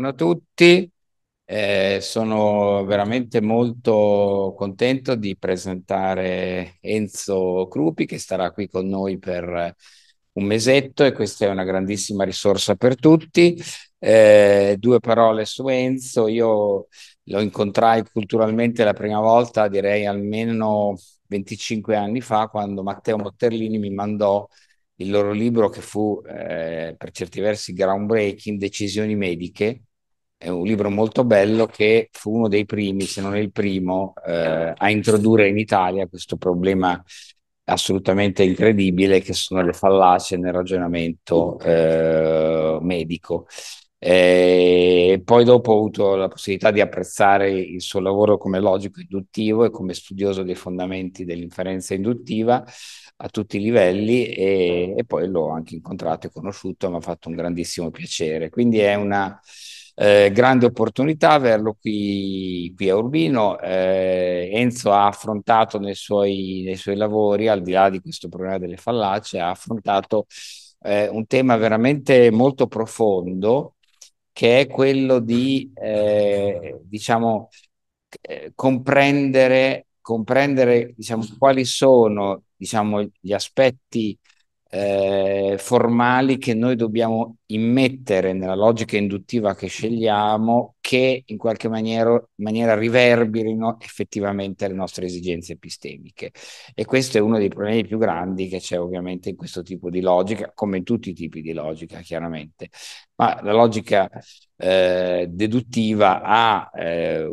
buongiorno a tutti. Eh, sono veramente molto contento di presentare Enzo Crupi che starà qui con noi per un mesetto e questa è una grandissima risorsa per tutti. Eh, due parole su Enzo, io lo incontrai culturalmente la prima volta, direi almeno 25 anni fa, quando Matteo Motterlini mi mandò il loro libro che fu eh, per certi versi groundbreaking, Decisioni mediche, è un libro molto bello che fu uno dei primi, se non il primo, eh, a introdurre in Italia questo problema assolutamente incredibile che sono le fallacie nel ragionamento eh, medico. E eh, poi dopo ho avuto la possibilità di apprezzare il suo lavoro come logico induttivo e come studioso dei fondamenti dell'inferenza induttiva a tutti i livelli e, e poi l'ho anche incontrato e conosciuto, mi ha fatto un grandissimo piacere. Quindi è una, eh, grande opportunità averlo qui, qui a Urbino. Eh, Enzo ha affrontato nei suoi, nei suoi, lavori, al di là di questo problema delle fallacie, ha affrontato eh, un tema veramente molto profondo che è quello di, eh, diciamo, eh, comprendere, comprendere diciamo, quali sono diciamo, gli aspetti eh, formali che noi dobbiamo immettere nella logica induttiva che scegliamo che in qualche maniera, maniera riverberino effettivamente le nostre esigenze epistemiche. E questo è uno dei problemi più grandi che c'è ovviamente in questo tipo di logica, come in tutti i tipi di logica chiaramente. Ma la logica eh, deduttiva ha, eh,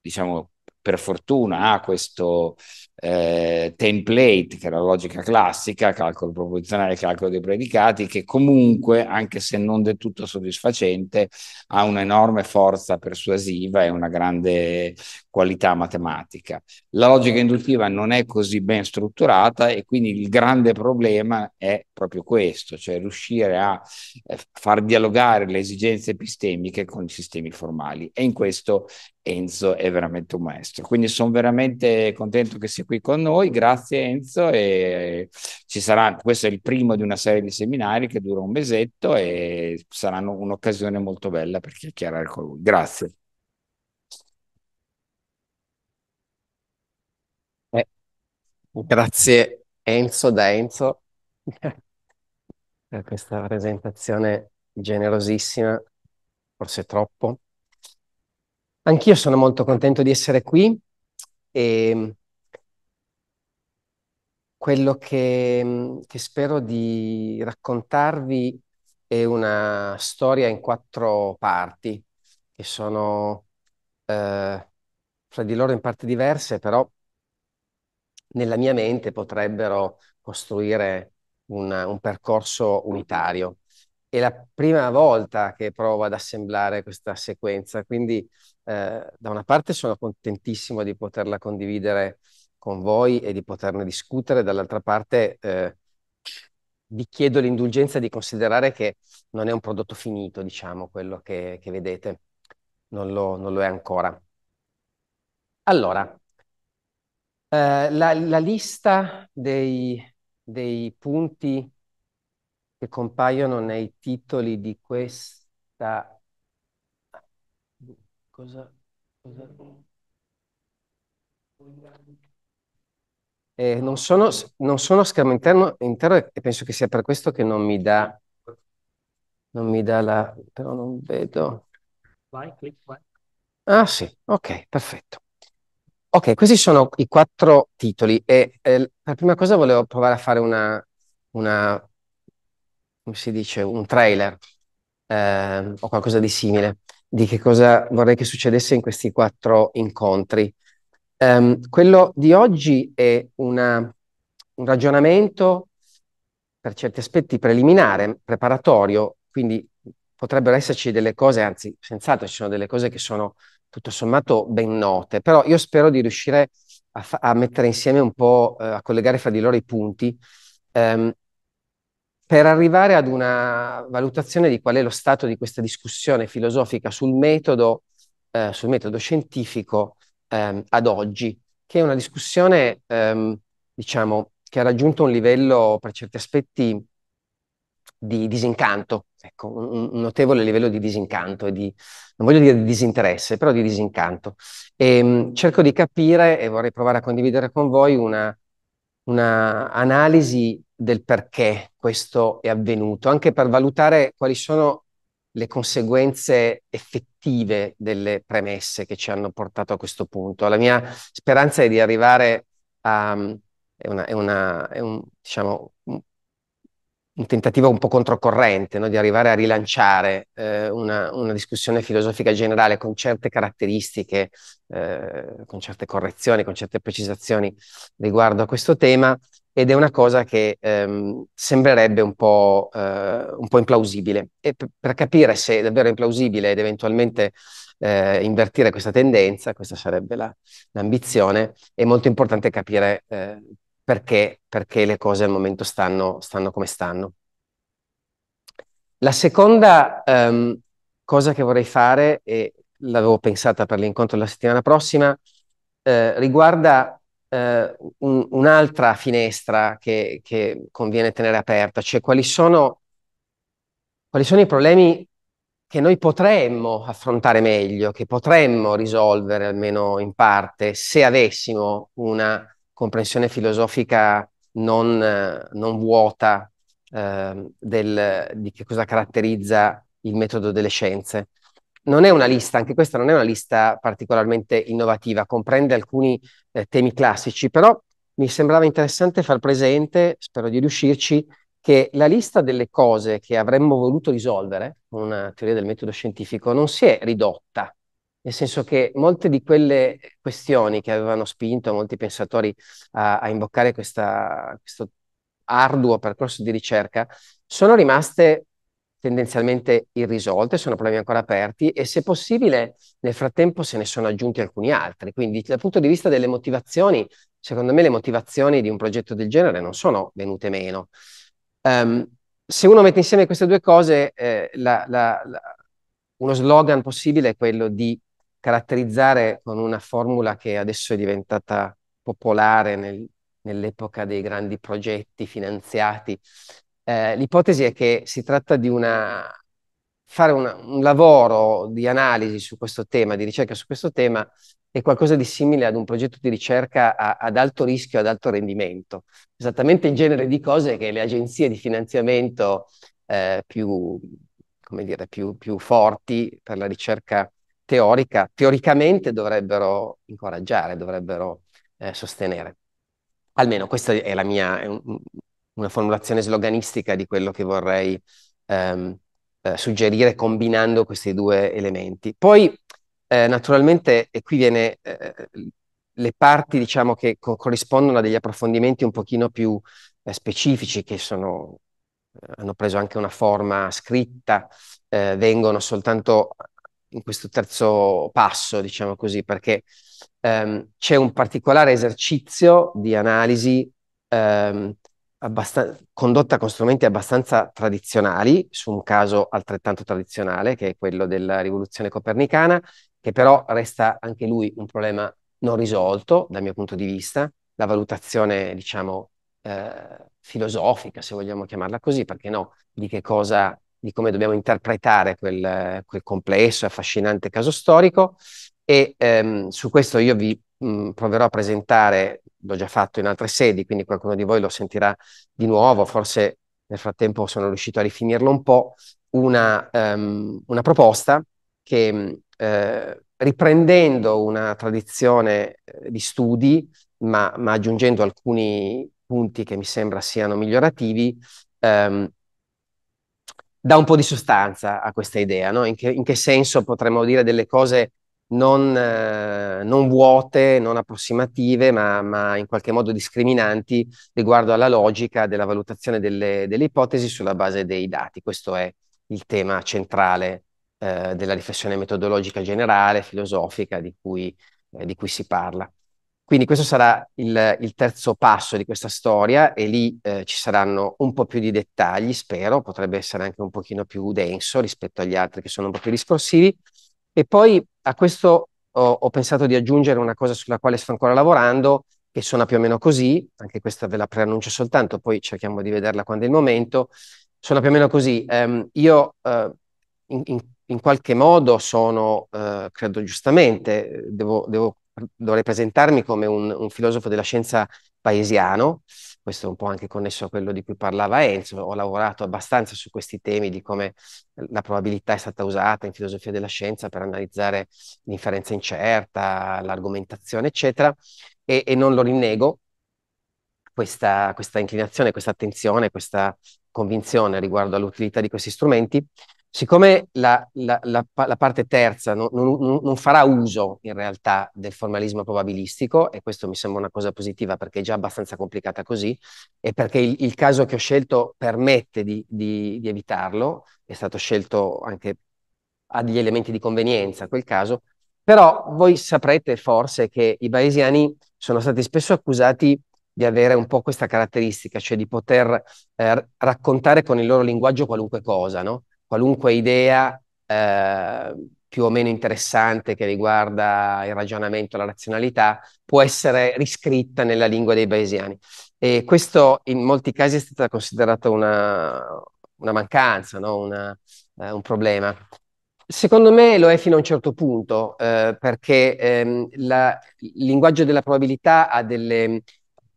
diciamo, per fortuna ha questo eh, template, che è la logica classica, calcolo proporzionale, calcolo dei predicati, che comunque, anche se non del tutto soddisfacente, ha un'enorme forza persuasiva e una grande qualità matematica. La logica induttiva non è così ben strutturata e quindi il grande problema è proprio questo, cioè riuscire a eh, far dialogare le esigenze epistemiche con i sistemi formali e in questo Enzo è veramente un maestro. Quindi sono veramente contento che sia qui con noi, grazie Enzo e ci sarà, questo è il primo di una serie di seminari che dura un mesetto e saranno un'occasione molto bella per chiacchierare con lui. Grazie. Grazie Enzo da Enzo per questa presentazione generosissima, forse troppo. Anch'io sono molto contento di essere qui e mm, quello che, mm, che spero di raccontarvi è una storia in quattro parti, che sono eh, fra di loro in parti diverse, però nella mia mente potrebbero costruire un, un percorso unitario. È la prima volta che provo ad assemblare questa sequenza, quindi eh, da una parte sono contentissimo di poterla condividere con voi e di poterne discutere, dall'altra parte eh, vi chiedo l'indulgenza di considerare che non è un prodotto finito, diciamo, quello che, che vedete, non lo, non lo è ancora. Allora, eh, la, la lista dei, dei punti che compaiono nei titoli di questa... Cosa? cosa... Eh, non, sono, non sono schermo interno, intero e penso che sia per questo che non mi dà, non mi dà la... però non vedo. Vai, clic, vai. Ah sì, ok, perfetto. Ok, questi sono i quattro titoli e eh, per prima cosa volevo provare a fare una, una come si dice, un trailer eh, o qualcosa di simile di che cosa vorrei che succedesse in questi quattro incontri. Um, quello di oggi è una, un ragionamento per certi aspetti preliminare, preparatorio, quindi potrebbero esserci delle cose, anzi, senz'altro ci sono delle cose che sono tutto sommato ben note, però io spero di riuscire a, fa- a mettere insieme un po', eh, a collegare fra di loro i punti ehm, per arrivare ad una valutazione di qual è lo stato di questa discussione filosofica sul metodo, eh, sul metodo scientifico ehm, ad oggi, che è una discussione, ehm, diciamo, che ha raggiunto un livello per certi aspetti di disincanto, ecco, un, un, notevole livello di disincanto e di, non voglio dire di disinteresse, però di disincanto. E, ehm, mh, cerco di capire e vorrei provare a condividere con voi una, una analisi del perché questo è avvenuto, anche per valutare quali sono le conseguenze effettive delle premesse che ci hanno portato a questo punto. La mia speranza è di arrivare a è una, è una, è un, diciamo, un tentativo un po' controcorrente no? di arrivare a rilanciare eh, una, una, discussione filosofica generale con certe caratteristiche, eh, con certe correzioni, con certe precisazioni riguardo a questo tema ed è una cosa che ehm, sembrerebbe un po', eh, un po', implausibile. E per, per capire se è davvero implausibile ed eventualmente eh, invertire questa tendenza, questa sarebbe la, l'ambizione, è molto importante capire eh, perché, perché le cose al momento stanno, stanno come stanno. La seconda um, cosa che vorrei fare, e l'avevo pensata per l'incontro della settimana prossima, eh, riguarda eh, un, un'altra finestra che, che, conviene tenere aperta, cioè quali sono, quali sono i problemi che noi potremmo affrontare meglio, che potremmo risolvere almeno in parte se avessimo una comprensione filosofica non, eh, non vuota eh, del, di che cosa caratterizza il metodo delle scienze. Non è una lista, anche questa non è una lista particolarmente innovativa, comprende alcuni eh, temi classici, però mi sembrava interessante far presente, spero di riuscirci, che la lista delle cose che avremmo voluto risolvere con una teoria del metodo scientifico non si è ridotta nel senso che molte di quelle questioni che avevano spinto molti pensatori a, a imboccare questa, questo arduo percorso di ricerca sono rimaste tendenzialmente irrisolte, sono problemi ancora aperti e se possibile nel frattempo se ne sono aggiunti alcuni altri. Quindi dal punto di vista delle motivazioni, secondo me le motivazioni di un progetto del genere non sono venute meno. Um, se uno mette insieme queste due cose, eh, la, la, la, uno slogan possibile è quello di caratterizzare con una formula che adesso è diventata popolare nel, nell'epoca dei grandi progetti finanziati. Eh, l'ipotesi è che si tratta di una, fare una, un lavoro di analisi su questo tema, di ricerca su questo tema, è qualcosa di simile ad un progetto di ricerca a, ad alto rischio, ad alto rendimento. Esattamente il genere di cose che le agenzie di finanziamento eh, più, dire, più, più forti per la ricerca teorica, teoricamente dovrebbero incoraggiare, dovrebbero eh, sostenere. Almeno questa è la mia, è un, una formulazione sloganistica di quello che vorrei ehm, eh, suggerire combinando questi due elementi. Poi, eh, naturalmente, e qui viene eh, le parti, diciamo, che co- corrispondono a degli approfondimenti un pochino più eh, specifici che sono eh, hanno preso anche una forma scritta, eh, vengono soltanto in questo terzo passo, diciamo così, perché ehm, c'è un particolare esercizio di analisi ehm, condotta con strumenti abbastanza tradizionali, su un caso altrettanto tradizionale, che è quello della rivoluzione copernicana, che però resta anche lui un problema non risolto dal mio punto di vista, la valutazione, diciamo, eh, filosofica, se vogliamo chiamarla così, perché no, di che cosa di come dobbiamo interpretare quel, quel complesso e affascinante caso storico e ehm, su questo io vi mh, proverò a presentare, l'ho già fatto in altre sedi, quindi qualcuno di voi lo sentirà di nuovo, forse nel frattempo sono riuscito a rifinirlo un po', una, um, una proposta che eh, riprendendo una tradizione eh, di studi, ma, ma, aggiungendo alcuni punti che mi sembra siano migliorativi, ehm, dà un po' di sostanza a questa idea, no? in, che, in, che, senso potremmo dire delle cose non, eh, non vuote, non approssimative, ma, ma, in qualche modo discriminanti riguardo alla logica della valutazione delle, delle ipotesi sulla base dei dati. Questo è il tema centrale eh, della riflessione metodologica generale, filosofica, di cui, eh, di cui si parla. Quindi questo sarà il, il, terzo passo di questa storia e lì eh, ci saranno un po' più di dettagli, spero, potrebbe essere anche un pochino più denso rispetto agli altri che sono un po' più discorsivi. E poi a questo ho, ho pensato di aggiungere una cosa sulla quale sto ancora lavorando, che suona più o meno così, anche questa ve la preannuncio soltanto, poi cerchiamo di vederla quando è il momento, suona più o meno così. Um, io uh, in, in, in, qualche modo sono, uh, credo giustamente, eh, devo, devo dovrei presentarmi come un, un, filosofo della scienza paesiano, questo è un po' anche connesso a quello di cui parlava Enzo, ho lavorato abbastanza su questi temi di come la probabilità è stata usata in filosofia della scienza per analizzare l'inferenza incerta, l'argomentazione, eccetera, e, e, non lo rinnego, questa, questa inclinazione, questa attenzione, questa convinzione riguardo all'utilità di questi strumenti, Siccome la, la, la, la parte terza non, non, non, farà uso in realtà del formalismo probabilistico, e questo mi sembra una cosa positiva perché è già abbastanza complicata così, e perché il, il caso che ho scelto permette di, di, di evitarlo, è stato scelto anche a degli elementi di convenienza quel caso, però voi saprete forse che i bayesiani sono stati spesso accusati di avere un po' questa caratteristica, cioè di poter eh, raccontare con il loro linguaggio qualunque cosa, no? qualunque idea eh, più o meno interessante che riguarda il ragionamento, la razionalità, può essere riscritta nella lingua dei bayesiani. E questo in molti casi è stata considerata una, una mancanza, no? una, eh, un problema. Secondo me lo è fino a un certo punto, eh, perché ehm, la, il linguaggio della probabilità ha delle,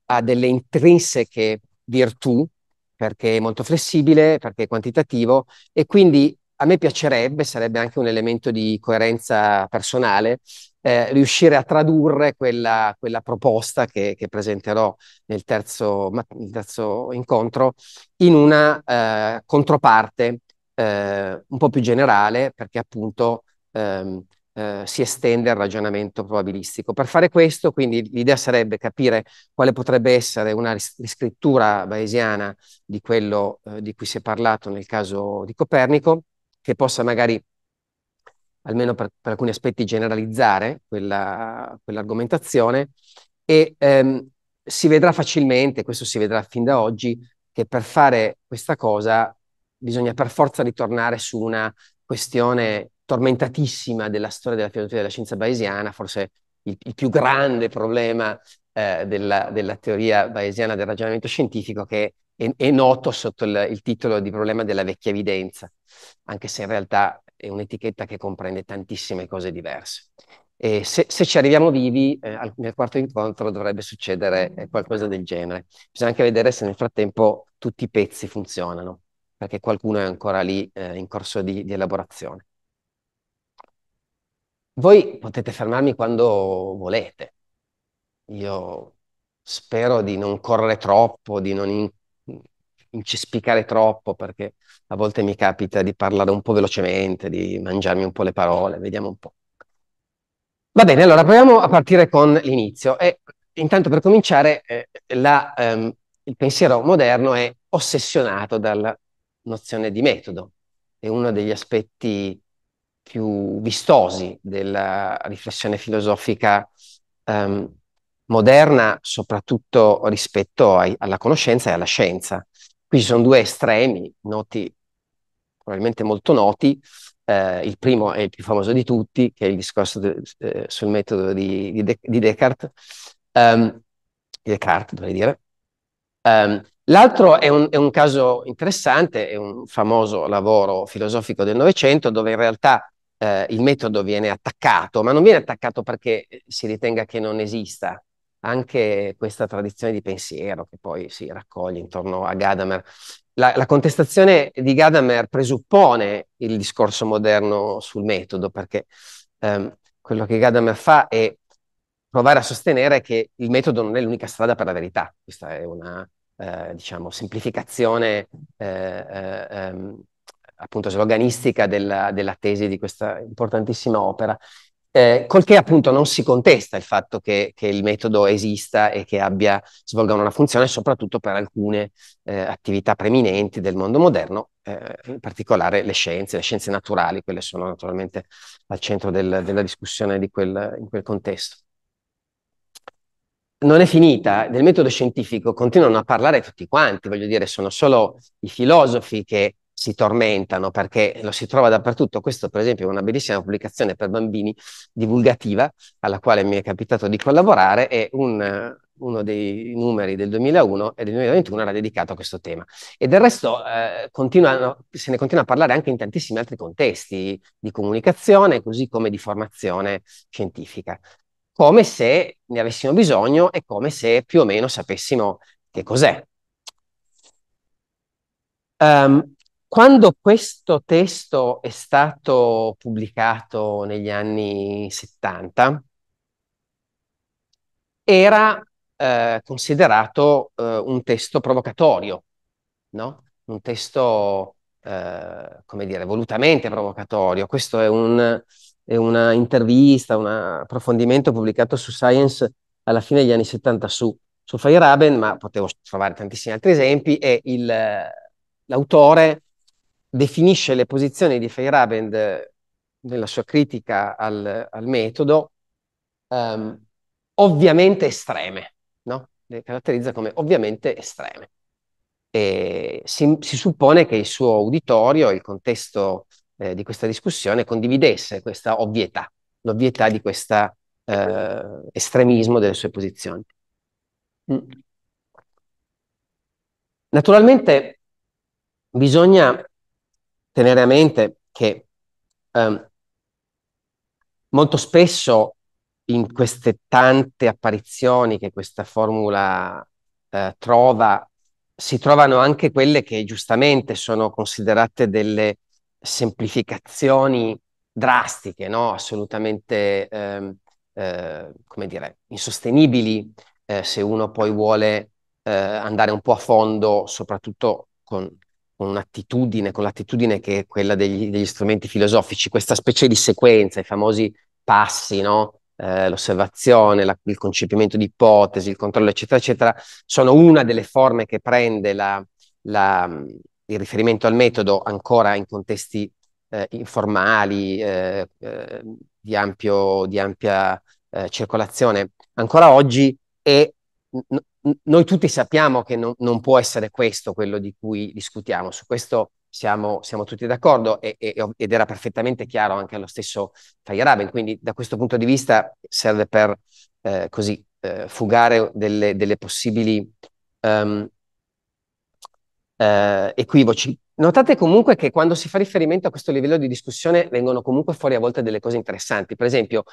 ha delle intrinseche virtù perché è molto flessibile, perché è quantitativo e quindi a me piacerebbe, sarebbe anche un elemento di coerenza personale, eh, riuscire a tradurre quella, quella proposta che, che, presenterò nel terzo, nel terzo incontro in una eh, controparte eh, un po' più generale, perché appunto eh, eh, si estende al ragionamento probabilistico. Per fare questo, quindi, l'idea sarebbe capire quale potrebbe essere una riscrittura bayesiana di quello eh, di cui si è parlato nel caso di Copernico, che possa magari almeno per, per, alcuni aspetti, generalizzare quella, quell'argomentazione e ehm, si vedrà facilmente, questo si vedrà fin da oggi, che per fare questa cosa bisogna per forza ritornare su una questione tormentatissima della storia della filosofia della scienza bayesiana, forse il, il più grande problema eh, della, della, teoria bayesiana del ragionamento scientifico che è, è noto sotto il, il, titolo di problema della vecchia evidenza, anche se in realtà è un'etichetta che comprende tantissime cose diverse. E se, se ci arriviamo vivi, eh, nel quarto incontro dovrebbe succedere eh, qualcosa del genere. Bisogna anche vedere se nel frattempo tutti i pezzi funzionano, perché qualcuno è ancora lì eh, in corso di, di elaborazione. Voi potete fermarmi quando volete. Io spero di non correre troppo, di non in- incespicare troppo, perché a volte mi capita di parlare un po' velocemente, di mangiarmi un po' le parole, vediamo un po'. Va bene, allora proviamo a partire con l'inizio. E intanto per cominciare, eh, la, ehm, il pensiero moderno è ossessionato dalla nozione di metodo. È uno degli aspetti più vistosi della riflessione filosofica ehm, moderna, soprattutto rispetto ai, alla conoscenza e alla scienza. Qui ci sono due estremi, noti, probabilmente molto noti. Eh, il primo è il più famoso di tutti, che è il discorso de, eh, sul metodo di, di, de, di Descartes, um, Descartes dovrei dire. Um, l'altro è un, è un caso interessante, è un famoso lavoro filosofico del Novecento, dove in realtà eh, il metodo viene attaccato, ma non viene attaccato perché eh, si ritenga che non esista. Anche questa tradizione di pensiero che poi si raccoglie intorno a Gadamer. La, la contestazione di Gadamer presuppone il discorso moderno sul metodo, perché ehm, quello che Gadamer fa è provare a sostenere che il metodo non è l'unica strada per la verità. Questa è una, eh, diciamo, semplificazione eh, eh, ehm, appunto sloganistica della, della tesi di questa importantissima opera. Eh, col che appunto non si contesta il fatto che, che il metodo esista e che abbia, svolga una funzione, soprattutto per alcune eh, attività preminenti del mondo moderno, eh, in particolare le scienze, le scienze naturali, quelle sono naturalmente al centro del, della discussione di quel, in quel contesto. Non è finita, del metodo scientifico continuano a parlare tutti quanti, voglio dire, sono solo i filosofi che si tormentano perché lo si trova dappertutto. Questo, per esempio, è una bellissima pubblicazione per bambini divulgativa alla quale mi è capitato di collaborare e un, uno dei numeri del 2001 e del 2021 era dedicato a questo tema. E del resto eh, se ne continua a parlare anche in tantissimi altri contesti di comunicazione, così come di formazione scientifica. Come se ne avessimo bisogno e come se più o meno sapessimo che cos'è. Um, quando questo testo è stato pubblicato negli anni 70, era eh, considerato eh, un testo provocatorio, no? un testo, eh, come dire, volutamente provocatorio. Questo è, un, è una intervista, un approfondimento pubblicato su Science alla fine degli anni 70 su, su Feyerabend, ma potevo trovare tantissimi altri esempi, e l'autore definisce le posizioni di Feyerabend eh, nella sua critica al, al metodo um, ovviamente estreme, no? le caratterizza come ovviamente estreme. E si, si, suppone che il suo uditorio, il contesto eh, di questa discussione, condividesse questa ovvietà, l'ovvietà di questo eh, estremismo delle sue posizioni. Mm. Naturalmente bisogna tenere a mente che um, molto spesso in queste tante apparizioni che questa formula eh, trova, si trovano anche quelle che giustamente sono considerate delle semplificazioni drastiche, no? assolutamente eh, eh, come dire, insostenibili eh, se uno poi vuole eh, andare un po' a fondo, soprattutto con con un'attitudine, con l'attitudine che è quella degli, degli strumenti filosofici, questa specie di sequenza, i famosi passi, no? eh, l'osservazione, la, il concepimento di ipotesi, il controllo, eccetera, eccetera, sono una delle forme che prende la, la, mm, il riferimento al metodo ancora in contesti eh, informali, eh, eh di, ampio, di, ampia eh, circolazione. Ancora oggi è, noi tutti sappiamo che non, non, può essere questo quello di cui discutiamo, su questo siamo, siamo tutti d'accordo e, e, ed era perfettamente chiaro anche allo stesso Feyerabend, quindi da questo punto di vista serve per eh, così, eh, fugare delle, delle possibili um, eh, equivoci. Notate comunque che quando si fa riferimento a questo livello di discussione vengono comunque fuori a volte delle cose interessanti, per esempio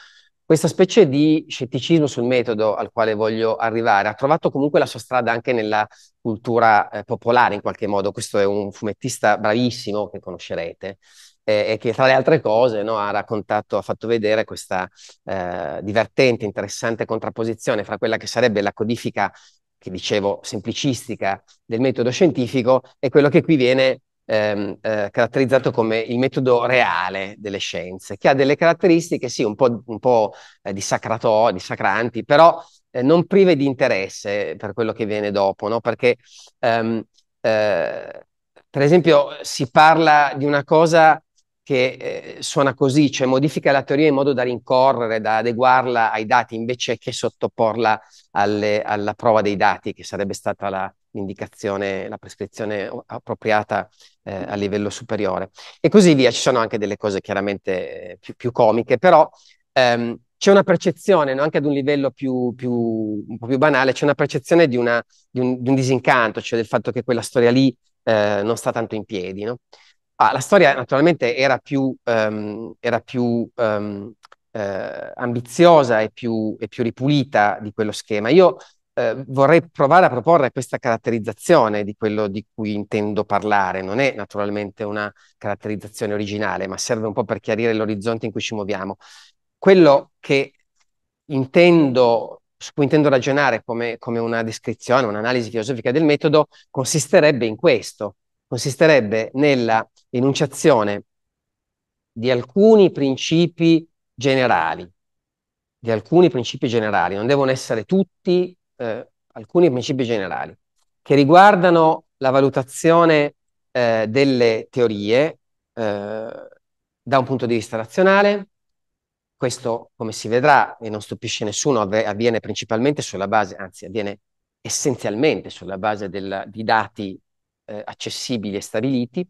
questa specie di scetticismo sul metodo al quale voglio arrivare ha trovato comunque la sua strada anche nella cultura eh, popolare in qualche modo. Questo è un fumettista bravissimo che conoscerete eh, e che tra le altre cose no, ha raccontato, ha fatto vedere questa eh, divertente, interessante contrapposizione fra quella che sarebbe la codifica che dicevo semplicistica del metodo scientifico e quello che qui viene ehm, eh, caratterizzato come il metodo reale delle scienze, che ha delle caratteristiche, sì, un po', un po eh, dissacrato, dissacranti, però eh, non prive di interesse per quello che viene dopo, no? Perché, ehm, eh, per esempio, si parla di una cosa che eh, suona così, cioè modifica la teoria in modo da rincorrere, da adeguarla ai dati, invece che sottoporla alle, alla prova dei dati, che sarebbe stata la, l'indicazione, la prescrizione appropriata eh, a livello superiore e così via. Ci sono anche delle cose chiaramente eh, più, più comiche, però ehm, c'è una percezione, no? anche ad un livello più, più, un po' più banale, c'è una percezione di, una, di, un, di, un, disincanto, cioè del fatto che quella storia lì eh, non sta tanto in piedi. No? Ah, la storia naturalmente era più, um, era più um, eh, ambiziosa e più, e più, ripulita di quello schema. Io Ehm, vorrei provare a proporre questa caratterizzazione di quello di cui intendo parlare. Non è naturalmente una caratterizzazione originale, ma serve un po' per chiarire l'orizzonte in cui ci muoviamo. Quello intendo, su cui intendo ragionare come, come una descrizione, un'analisi filosofica del metodo, consisterebbe in questo, consisterebbe nella enunciazione di alcuni principi generali, di alcuni principi generali, non devono essere tutti eh, alcuni principi generali che riguardano la valutazione eh, delle teorie eh, da un punto di vista razionale. Questo, come si vedrà, e non stupisce nessuno, av- avviene principalmente sulla base, anzi avviene essenzialmente sulla base del, di dati eh, accessibili e stabiliti.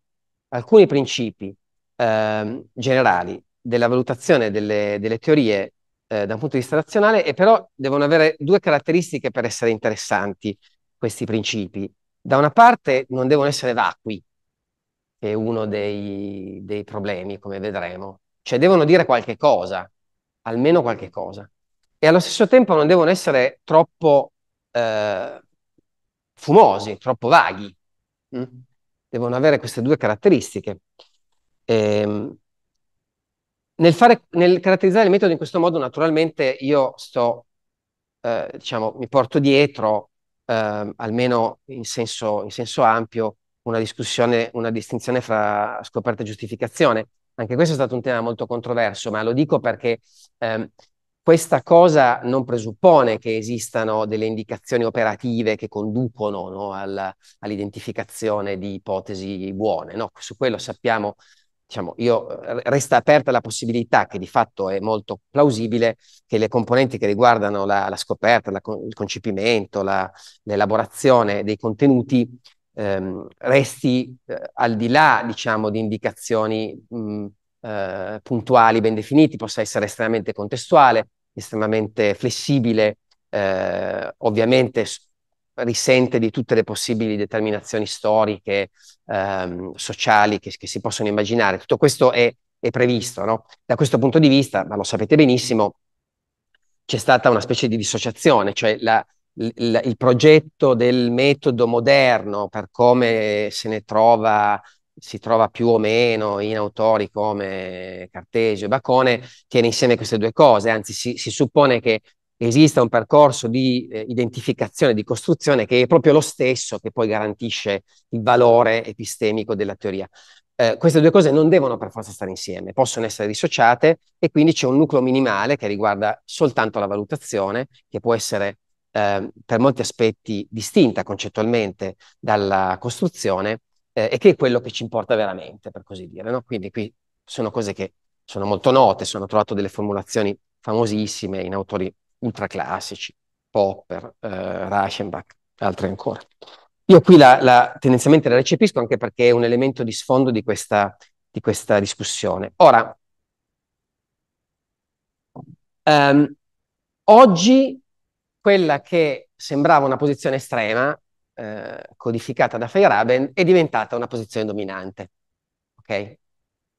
Alcuni principi ehm, generali della valutazione delle, delle teorie eh, da un punto di vista razionale, e però devono avere due caratteristiche per essere interessanti questi principi. Da una parte non devono essere vacui, che è uno dei, dei problemi, come vedremo, cioè devono dire qualche cosa, almeno qualche cosa, e allo stesso tempo non devono essere troppo eh, fumosi, troppo vaghi. Mm? Devono avere queste due caratteristiche. E, ehm, nel, fare, nel, caratterizzare il metodo in questo modo, naturalmente, io sto, eh, diciamo, mi porto dietro, eh, almeno in senso, in senso, ampio, una discussione, una distinzione fra scoperta e giustificazione. Anche questo è stato un tema molto controverso, ma lo dico perché eh, questa cosa non presuppone che esistano delle indicazioni operative che conducono no, alla, all'identificazione di ipotesi buone. No? Su quello sappiamo diciamo, io, eh, resta aperta la possibilità, che di fatto è molto plausibile, che le componenti che riguardano la, la scoperta, la, il concepimento, la, l'elaborazione dei contenuti ehm, resti eh, al di là diciamo, di indicazioni mh, mm, eh, puntuali ben definiti, possa essere estremamente contestuale, estremamente flessibile, eh, ovviamente risente di tutte le possibili determinazioni storiche, ehm, sociali che, che, si possono immaginare. Tutto questo è, è previsto. No? Da questo punto di vista, ma lo sapete benissimo, c'è stata una specie di dissociazione, cioè la, il, il, progetto del metodo moderno per come se ne trova, si trova più o meno in autori come Cartesio e Bacone, tiene insieme queste due cose, anzi si, si suppone che esista un percorso di eh, identificazione, di costruzione che è proprio lo stesso che poi garantisce il valore epistemico della teoria. Eh, queste due cose non devono per forza stare insieme, possono essere dissociate e quindi c'è un nucleo minimale che riguarda soltanto la valutazione, che può essere eh, per molti aspetti distinta concettualmente dalla costruzione eh, e che è quello che ci importa veramente, per così dire. No? Quindi qui sono cose che sono molto note, sono trovato delle formulazioni famosissime in autori ultraclassici, Popper, eh, Reichenbach, altri ancora. Io qui la, la, tendenzialmente la recepisco anche perché è un elemento di sfondo di questa, di questa discussione. Ora, um, oggi quella che sembrava una posizione estrema, eh, codificata da Feyerabend, è diventata una posizione dominante. Okay?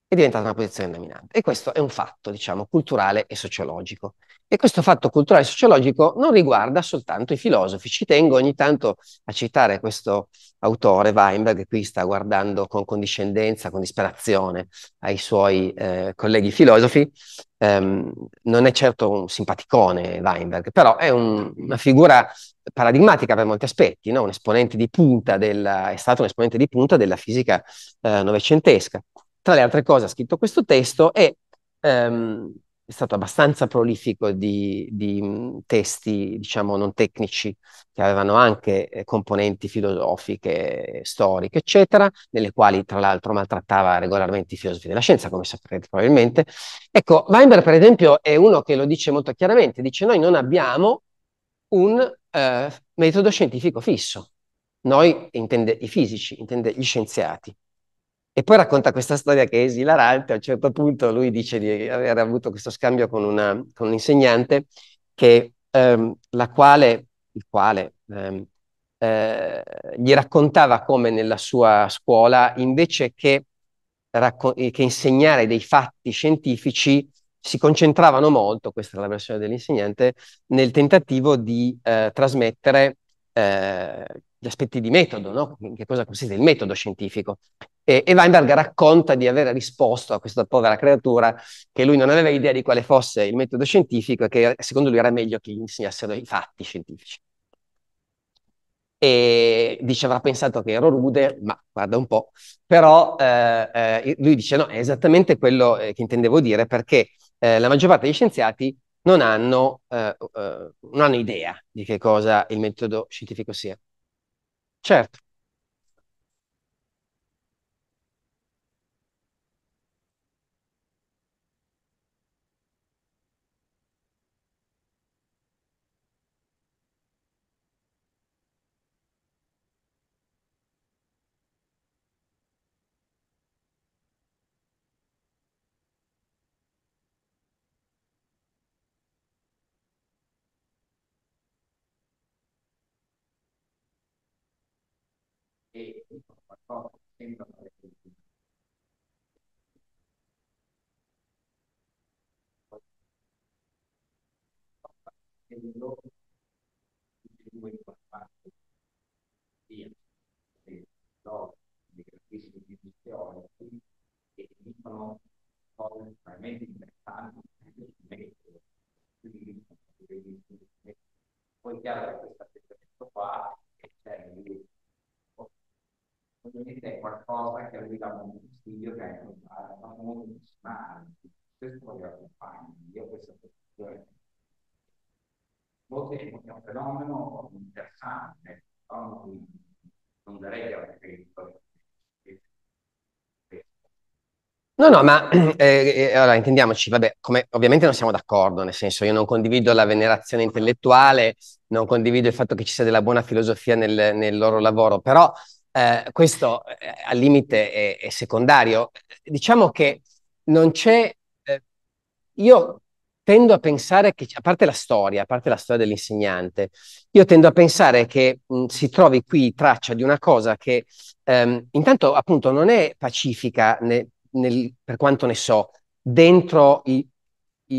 è diventata una posizione dominante. E questo è un fatto, diciamo, culturale e sociologico. E questo fatto culturale e sociologico non riguarda soltanto i filosofi. Ci tengo ogni tanto a citare questo autore, Weinberg, che qui sta guardando con condiscendenza, con disperazione ai suoi eh, colleghi filosofi. Um, non è certo un simpaticone Weinberg, però è un, una figura paradigmatica per molti aspetti, no? un esponente di punta della, è stato un esponente di punta della fisica eh, novecentesca tra le altre cose ha scritto questo testo e ehm, è stato abbastanza prolifico di, di, mm, testi, diciamo, non tecnici, che avevano anche eh, componenti filosofiche, storiche, eccetera, nelle quali tra l'altro maltrattava regolarmente i filosofi della scienza, come saprete probabilmente. Ecco, Weinberg, per esempio, è uno che lo dice molto chiaramente, dice noi non abbiamo un eh, metodo scientifico fisso. Noi intende i fisici, intende gli scienziati. E poi racconta questa storia che è esilarante, a un certo punto lui dice di aver avuto questo scambio con, una, con un insegnante che, ehm, la quale, il quale ehm, eh, gli raccontava come nella sua scuola, invece che, racco- eh, che insegnare dei fatti scientifici, si concentravano molto, questa è la versione dell'insegnante, nel tentativo di eh, trasmettere eh, gli aspetti di metodo, no? in che cosa consiste il metodo scientifico. E, e, Weinberg racconta di aver risposto a questa povera creatura che lui non aveva idea di quale fosse il metodo scientifico e che secondo lui era meglio che gli insegnassero i fatti scientifici. E dice avrà pensato che ero rude, ma guarda un po', però eh, eh, lui dice no, è esattamente quello eh, che intendevo dire perché eh, la maggior parte degli scienziati non hanno, eh, eh, non hanno idea di che cosa il metodo scientifico sia. Certo, e qualcosa che sembra fare e loro tutti e due in quella parte via loro le grandissime divisioni che dicono cose veramente interessanti anche sul metodo quindi poi chiaro che questo atteggiamento qua che c'è lui ovviamente è qualcosa che a lui dà un fastidio che è molto personale. Questo poi accompagna, io questa posizione. Molte è un fenomeno interessante, non, non darei a credito. No, no, ma eh, eh, allora intendiamoci, vabbè, come, ovviamente non siamo d'accordo, nel senso io non condivido la venerazione intellettuale, non condivido il fatto che ci sia della buona filosofia nel, nel loro lavoro, però eh, questo eh, al limite è, è, secondario. Diciamo che non c'è, eh, io tendo a pensare che, a parte la storia, a parte la storia dell'insegnante, io tendo a pensare che mh, si trovi qui traccia di una cosa che ehm, intanto appunto non è pacifica, né, nel, per quanto ne so, dentro i,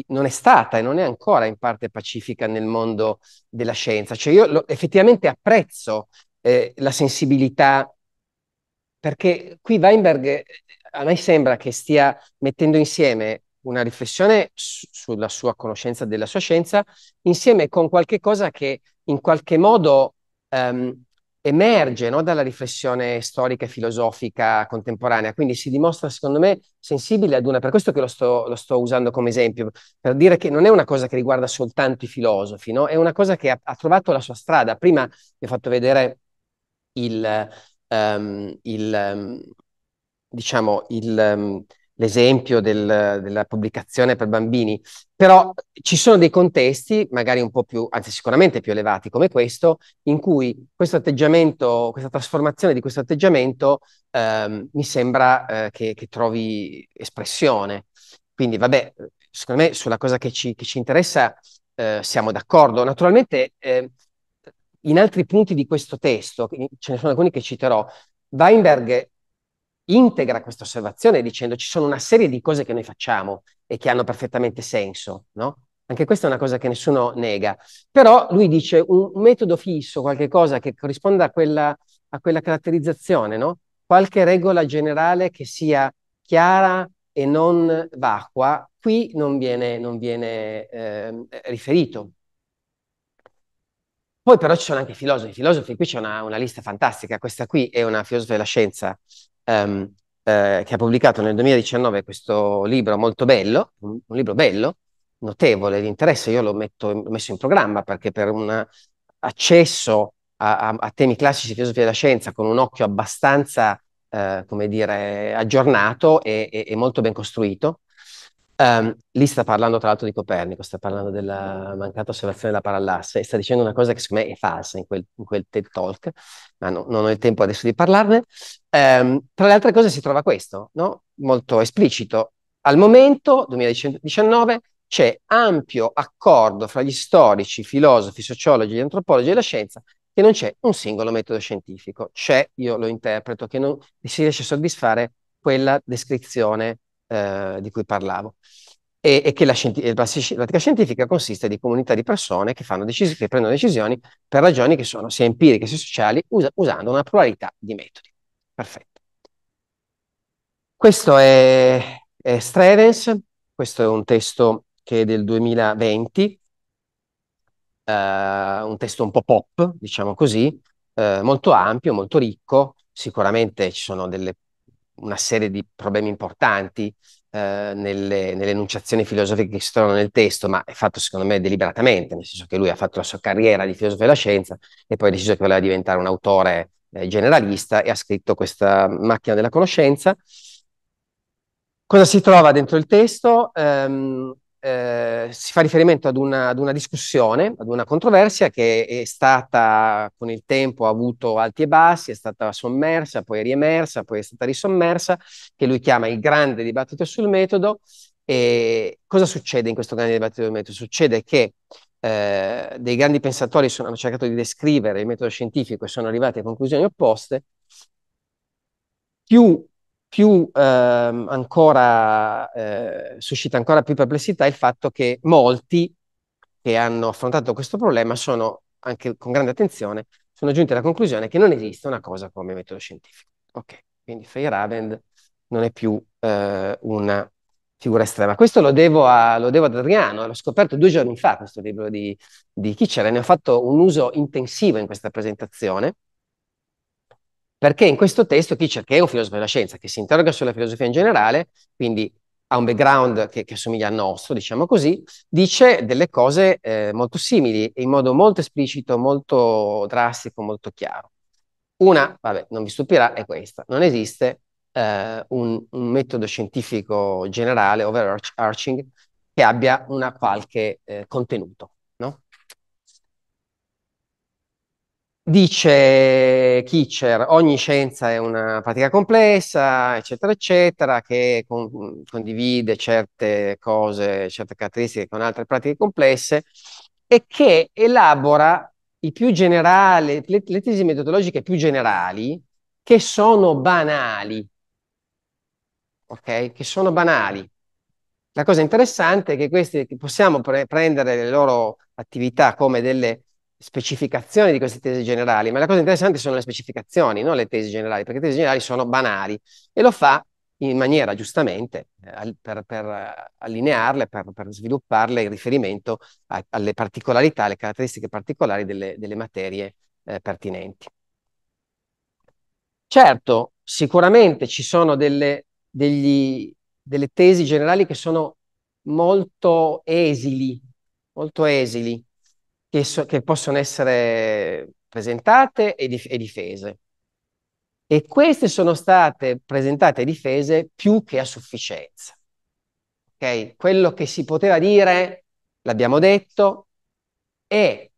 non è stata e non è ancora in parte pacifica nel mondo della scienza. Cioè io lo, effettivamente apprezzo eh, la sensibilità, perché qui Weinberg eh, a me sembra che stia mettendo insieme una riflessione su- sulla sua conoscenza della sua scienza insieme con qualche cosa che in qualche modo ehm, emerge no, dalla riflessione storica e filosofica contemporanea, quindi si dimostra secondo me sensibile ad una, per questo che lo sto, lo sto usando come esempio, per dire che non è una cosa che riguarda soltanto i filosofi, no? è una cosa che ha, ha trovato la sua strada. Prima vi ho fatto vedere il, um, il, um, diciamo, il, um, l'esempio del, della pubblicazione per bambini, però ci sono dei contesti, magari un po' più, anzi sicuramente più elevati come questo, in cui questo atteggiamento, questa trasformazione di questo atteggiamento ehm, mi sembra eh, che, che, trovi espressione. Quindi vabbè, secondo me sulla cosa che ci, che ci interessa eh, siamo d'accordo. Naturalmente eh, in altri punti di questo testo, ce ne sono alcuni che citerò, Weinberg integra questa osservazione dicendo ci sono una serie di cose che noi facciamo e che hanno perfettamente senso, no? Anche questa è una cosa che nessuno nega, però lui dice un metodo fisso, qualcosa che corrisponda a quella, a quella caratterizzazione, no? qualche regola generale che sia chiara e non vacua, qui non viene, non viene eh, riferito. Poi però ci sono anche filosofi, filosofi, qui c'è una, una lista fantastica, questa qui è una filosofa della scienza um, eh, che ha pubblicato nel 2019 questo libro molto bello, un, un libro bello, notevole di interesse, io l'ho, messo in programma perché per un accesso a, a, a temi classici di filosofia della scienza con un occhio abbastanza, eh, come dire, aggiornato e, e, e molto ben costruito, Um, lì sta parlando tra l'altro di Copernico, sta parlando della mancata osservazione della parallasse e sta dicendo una cosa che secondo me è falsa in quel, in quel TED Talk, ma no, non ho il tempo adesso di parlarne. Um, tra le altre cose si trova questo, no? molto esplicito. Al momento, 2019, c'è ampio accordo fra gli storici, filosofi, sociologi, gli antropologi e la scienza che non c'è un singolo metodo scientifico. C'è, io lo interpreto, che non si riesce a soddisfare quella descrizione eh, di cui parlavo. E, e che la, scien- la, pratica scientifica consiste di comunità di persone che, fanno decis- che, prendono decisioni per ragioni che sono sia empiriche sia sociali, us- usando una pluralità di metodi. Perfetto. Questo è, è Strevens, questo è un testo che è del 2020, eh, un testo un po' pop, diciamo così, eh, molto ampio, molto ricco, sicuramente ci sono delle una serie di problemi importanti eh, nelle, nelle, enunciazioni filosofiche che si trovano nel testo, ma è fatto secondo me deliberatamente, nel senso che lui ha fatto la sua carriera di filosofo della scienza e poi ha deciso che voleva diventare un autore eh, generalista e ha scritto questa macchina della conoscenza. Cosa si trova dentro il testo? Um, eh, si fa riferimento ad una, ad una, discussione, ad una controversia che è stata con il tempo ha avuto alti e bassi, è stata sommersa, poi riemersa, poi è stata risommersa, che lui chiama il grande dibattito sul metodo. E cosa succede in questo grande dibattito sul metodo? Succede che eh, dei grandi pensatori sono, hanno cercato di descrivere il metodo scientifico e sono arrivati a conclusioni opposte. Più più ehm, ancora, eh, suscita ancora più perplessità il fatto che molti che hanno affrontato questo problema sono, anche con grande attenzione, sono giunti alla conclusione che non esiste una cosa come metodo scientifico. Ok, quindi Feyerabend non è più eh, una figura estrema. Questo lo devo, a, lo devo, ad Adriano, l'ho scoperto due giorni fa questo libro di, di Kitchener, ne ho fatto un uso intensivo in questa presentazione perché in questo testo dice che è un filosofo della scienza, che si interroga sulla filosofia in generale, quindi ha un background che, che somiglia al nostro, diciamo così, dice delle cose eh, molto simili, in modo molto esplicito, molto drastico, molto chiaro. Una, vabbè, non vi stupirà, è questa. Non esiste eh, un, un, metodo scientifico generale, overarching, che abbia una qualche eh, contenuto. Dice Kitcher, ogni scienza è una pratica complessa, eccetera, eccetera, che con, condivide certe cose, certe caratteristiche con altre pratiche complesse e che elabora i più generali, le, le tesi metodologiche più generali che sono banali. Ok? Che sono banali. La cosa interessante è che questi possiamo pre- prendere le loro attività come delle specificazioni di queste tesi generali, ma la cosa interessante sono le specificazioni, non le tesi generali, perché le tesi generali sono banali e lo fa in maniera giustamente eh, per, per eh, allinearle, per, per, svilupparle in riferimento a, alle particolarità, alle caratteristiche particolari delle, delle materie eh, pertinenti. Certo, sicuramente ci sono delle, degli, delle tesi generali che sono molto esili, molto esili, che, so, che possono essere presentate e, dif- e difese. E queste sono state presentate e difese più che a sufficienza. Okay? Quello che si poteva dire, l'abbiamo detto, e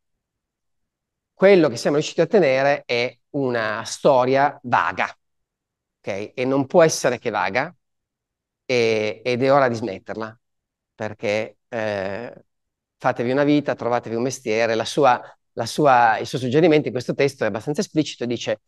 quello che siamo riusciti a ottenere è una storia vaga, okay? e non può essere che vaga, e, ed è ora di smetterla, perché eh, fatevi una vita, trovatevi un mestiere. La sua, la sua, il suo suggerimento in questo testo è abbastanza esplicito, dice,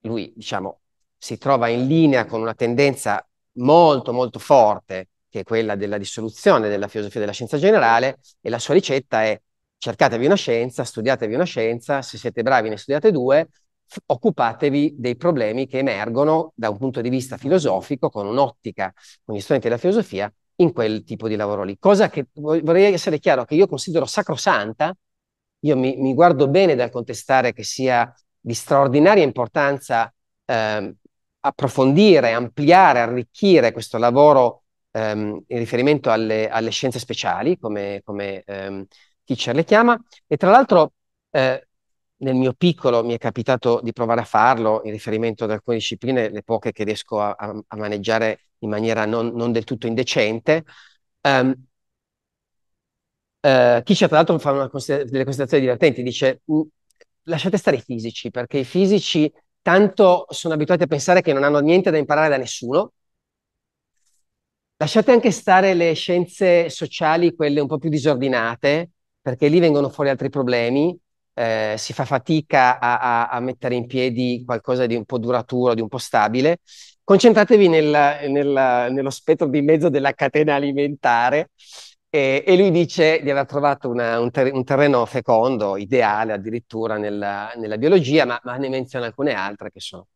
lui diciamo, si trova in linea con una tendenza molto molto forte, che è quella della dissoluzione della filosofia della scienza generale, e la sua ricetta è cercatevi una scienza, studiatevi una scienza, se siete bravi ne studiate due, f- occupatevi dei problemi che emergono da un punto di vista filosofico, con un'ottica, con gli studenti della filosofia, in quel tipo di lavoro lì. Cosa che vorrei essere chiaro, che io considero sacrosanta, io mi, mi guardo bene dal contestare che sia di straordinaria importanza eh, approfondire, ampliare, arricchire questo lavoro ehm, in riferimento alle, alle, scienze speciali, come, come ehm, Teacher le chiama, e tra l'altro eh, nel mio piccolo mi è capitato di provare a farlo in riferimento ad alcune discipline, le poche che riesco a, a, a maneggiare in maniera non, non del tutto indecente. Um, uh, Kisha, tra l'altro, fa consider- delle considerazioni divertenti, dice lasciate stare i fisici, perché i fisici tanto sono abituati a pensare che non hanno niente da imparare da nessuno, Lasciate anche stare le scienze sociali, quelle un po' più disordinate, perché lì vengono fuori altri problemi eh, si fa fatica a, a, a, mettere in piedi qualcosa di un po' duraturo, di un po' stabile. Concentratevi nel, nel, nello spettro di mezzo della catena alimentare e, e lui dice di aver trovato una, un, ter- un, terreno fecondo, ideale addirittura nella, nella biologia, ma, ma ne menziona alcune altre che sono.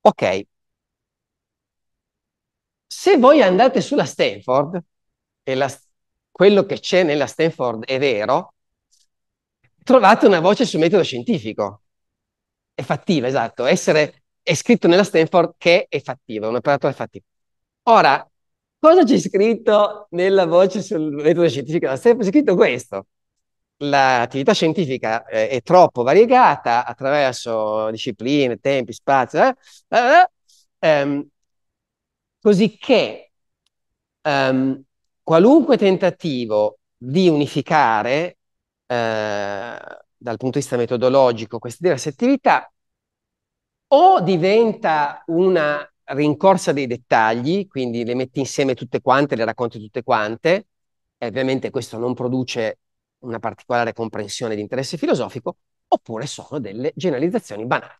Ok, se voi andate sulla Stanford, e la, quello che c'è nella Stanford è vero, trovate una voce sul metodo scientifico. È fattiva, esatto. Essere, è scritto nella Stanford che è fattiva, un operatore fattivo. Ora, cosa c'è scritto nella voce sul metodo scientifico della Stanford? C'è scritto questo. L'attività scientifica eh, è troppo variegata attraverso discipline, tempi, spazi, eh? eh, eh, ehm, così che ehm, qualunque tentativo di unificare eh, dal punto di vista metodologico queste diverse attività, o diventa una rincorsa dei dettagli, quindi le metti insieme tutte quante, le racconti tutte quante, e ovviamente questo non produce una particolare comprensione di interesse filosofico, oppure sono delle generalizzazioni banali.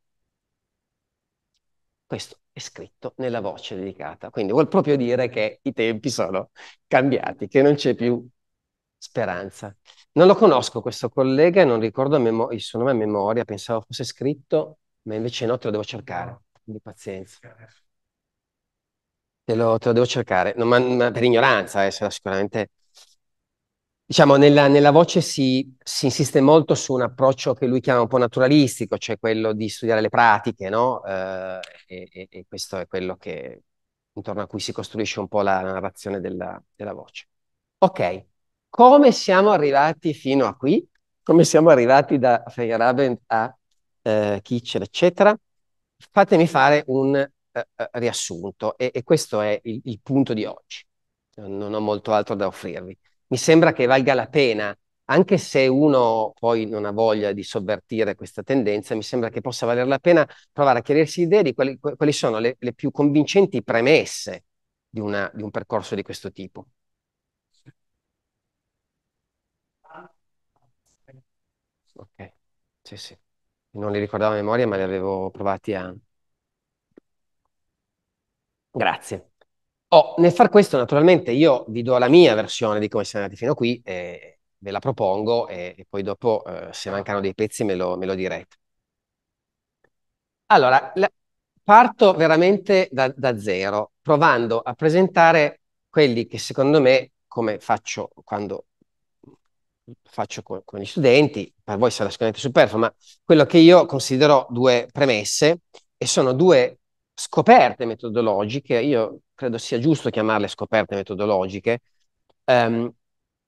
Questo è scritto nella voce dedicata, quindi vuol proprio dire che i tempi sono cambiati, che non c'è più Speranza. Non lo conosco questo collega, non ricordo memo- il suo nome a memoria, pensavo fosse scritto, ma invece no, te lo devo cercare. Quindi pazienza. Te lo, te lo devo cercare, non, ma, ma per ignoranza, eh, sarà sicuramente... Diciamo, nella, nella voce si, si, insiste molto su un approccio che lui chiama un po' naturalistico, cioè quello di studiare le pratiche, no? Eh, e, e, questo è quello che, intorno a cui si costruisce un po' la narrazione della, della voce. Ok, come siamo arrivati fino a qui? Come siamo arrivati da Feyerabend a eh, Kitchell, eccetera? Fatemi fare un eh, eh, riassunto e, e, questo è il, il punto di oggi. Non ho molto altro da offrirvi. Mi sembra che valga la pena anche se uno poi non ha voglia di sovvertire questa tendenza, mi sembra che possa valer la pena provare a chiarirsi idee di quali, quali sono le, le, più convincenti premesse di, una, di un percorso di questo tipo. Ok, sì, sì. Non li ricordavo a memoria, ma li avevo provati a... Grazie. Oh, nel far questo, naturalmente, io vi do la mia versione di come siamo andati fino a qui, e ve la propongo e, e poi dopo, eh, se mancano dei pezzi, me lo, me lo direte. Allora, la- parto veramente da, da zero, provando a presentare quelli che secondo me, come faccio quando faccio con, con, gli studenti, per voi sarà sicuramente superfluo, ma quello che io considero due premesse e sono due scoperte metodologiche, io credo sia giusto chiamarle scoperte metodologiche, ehm,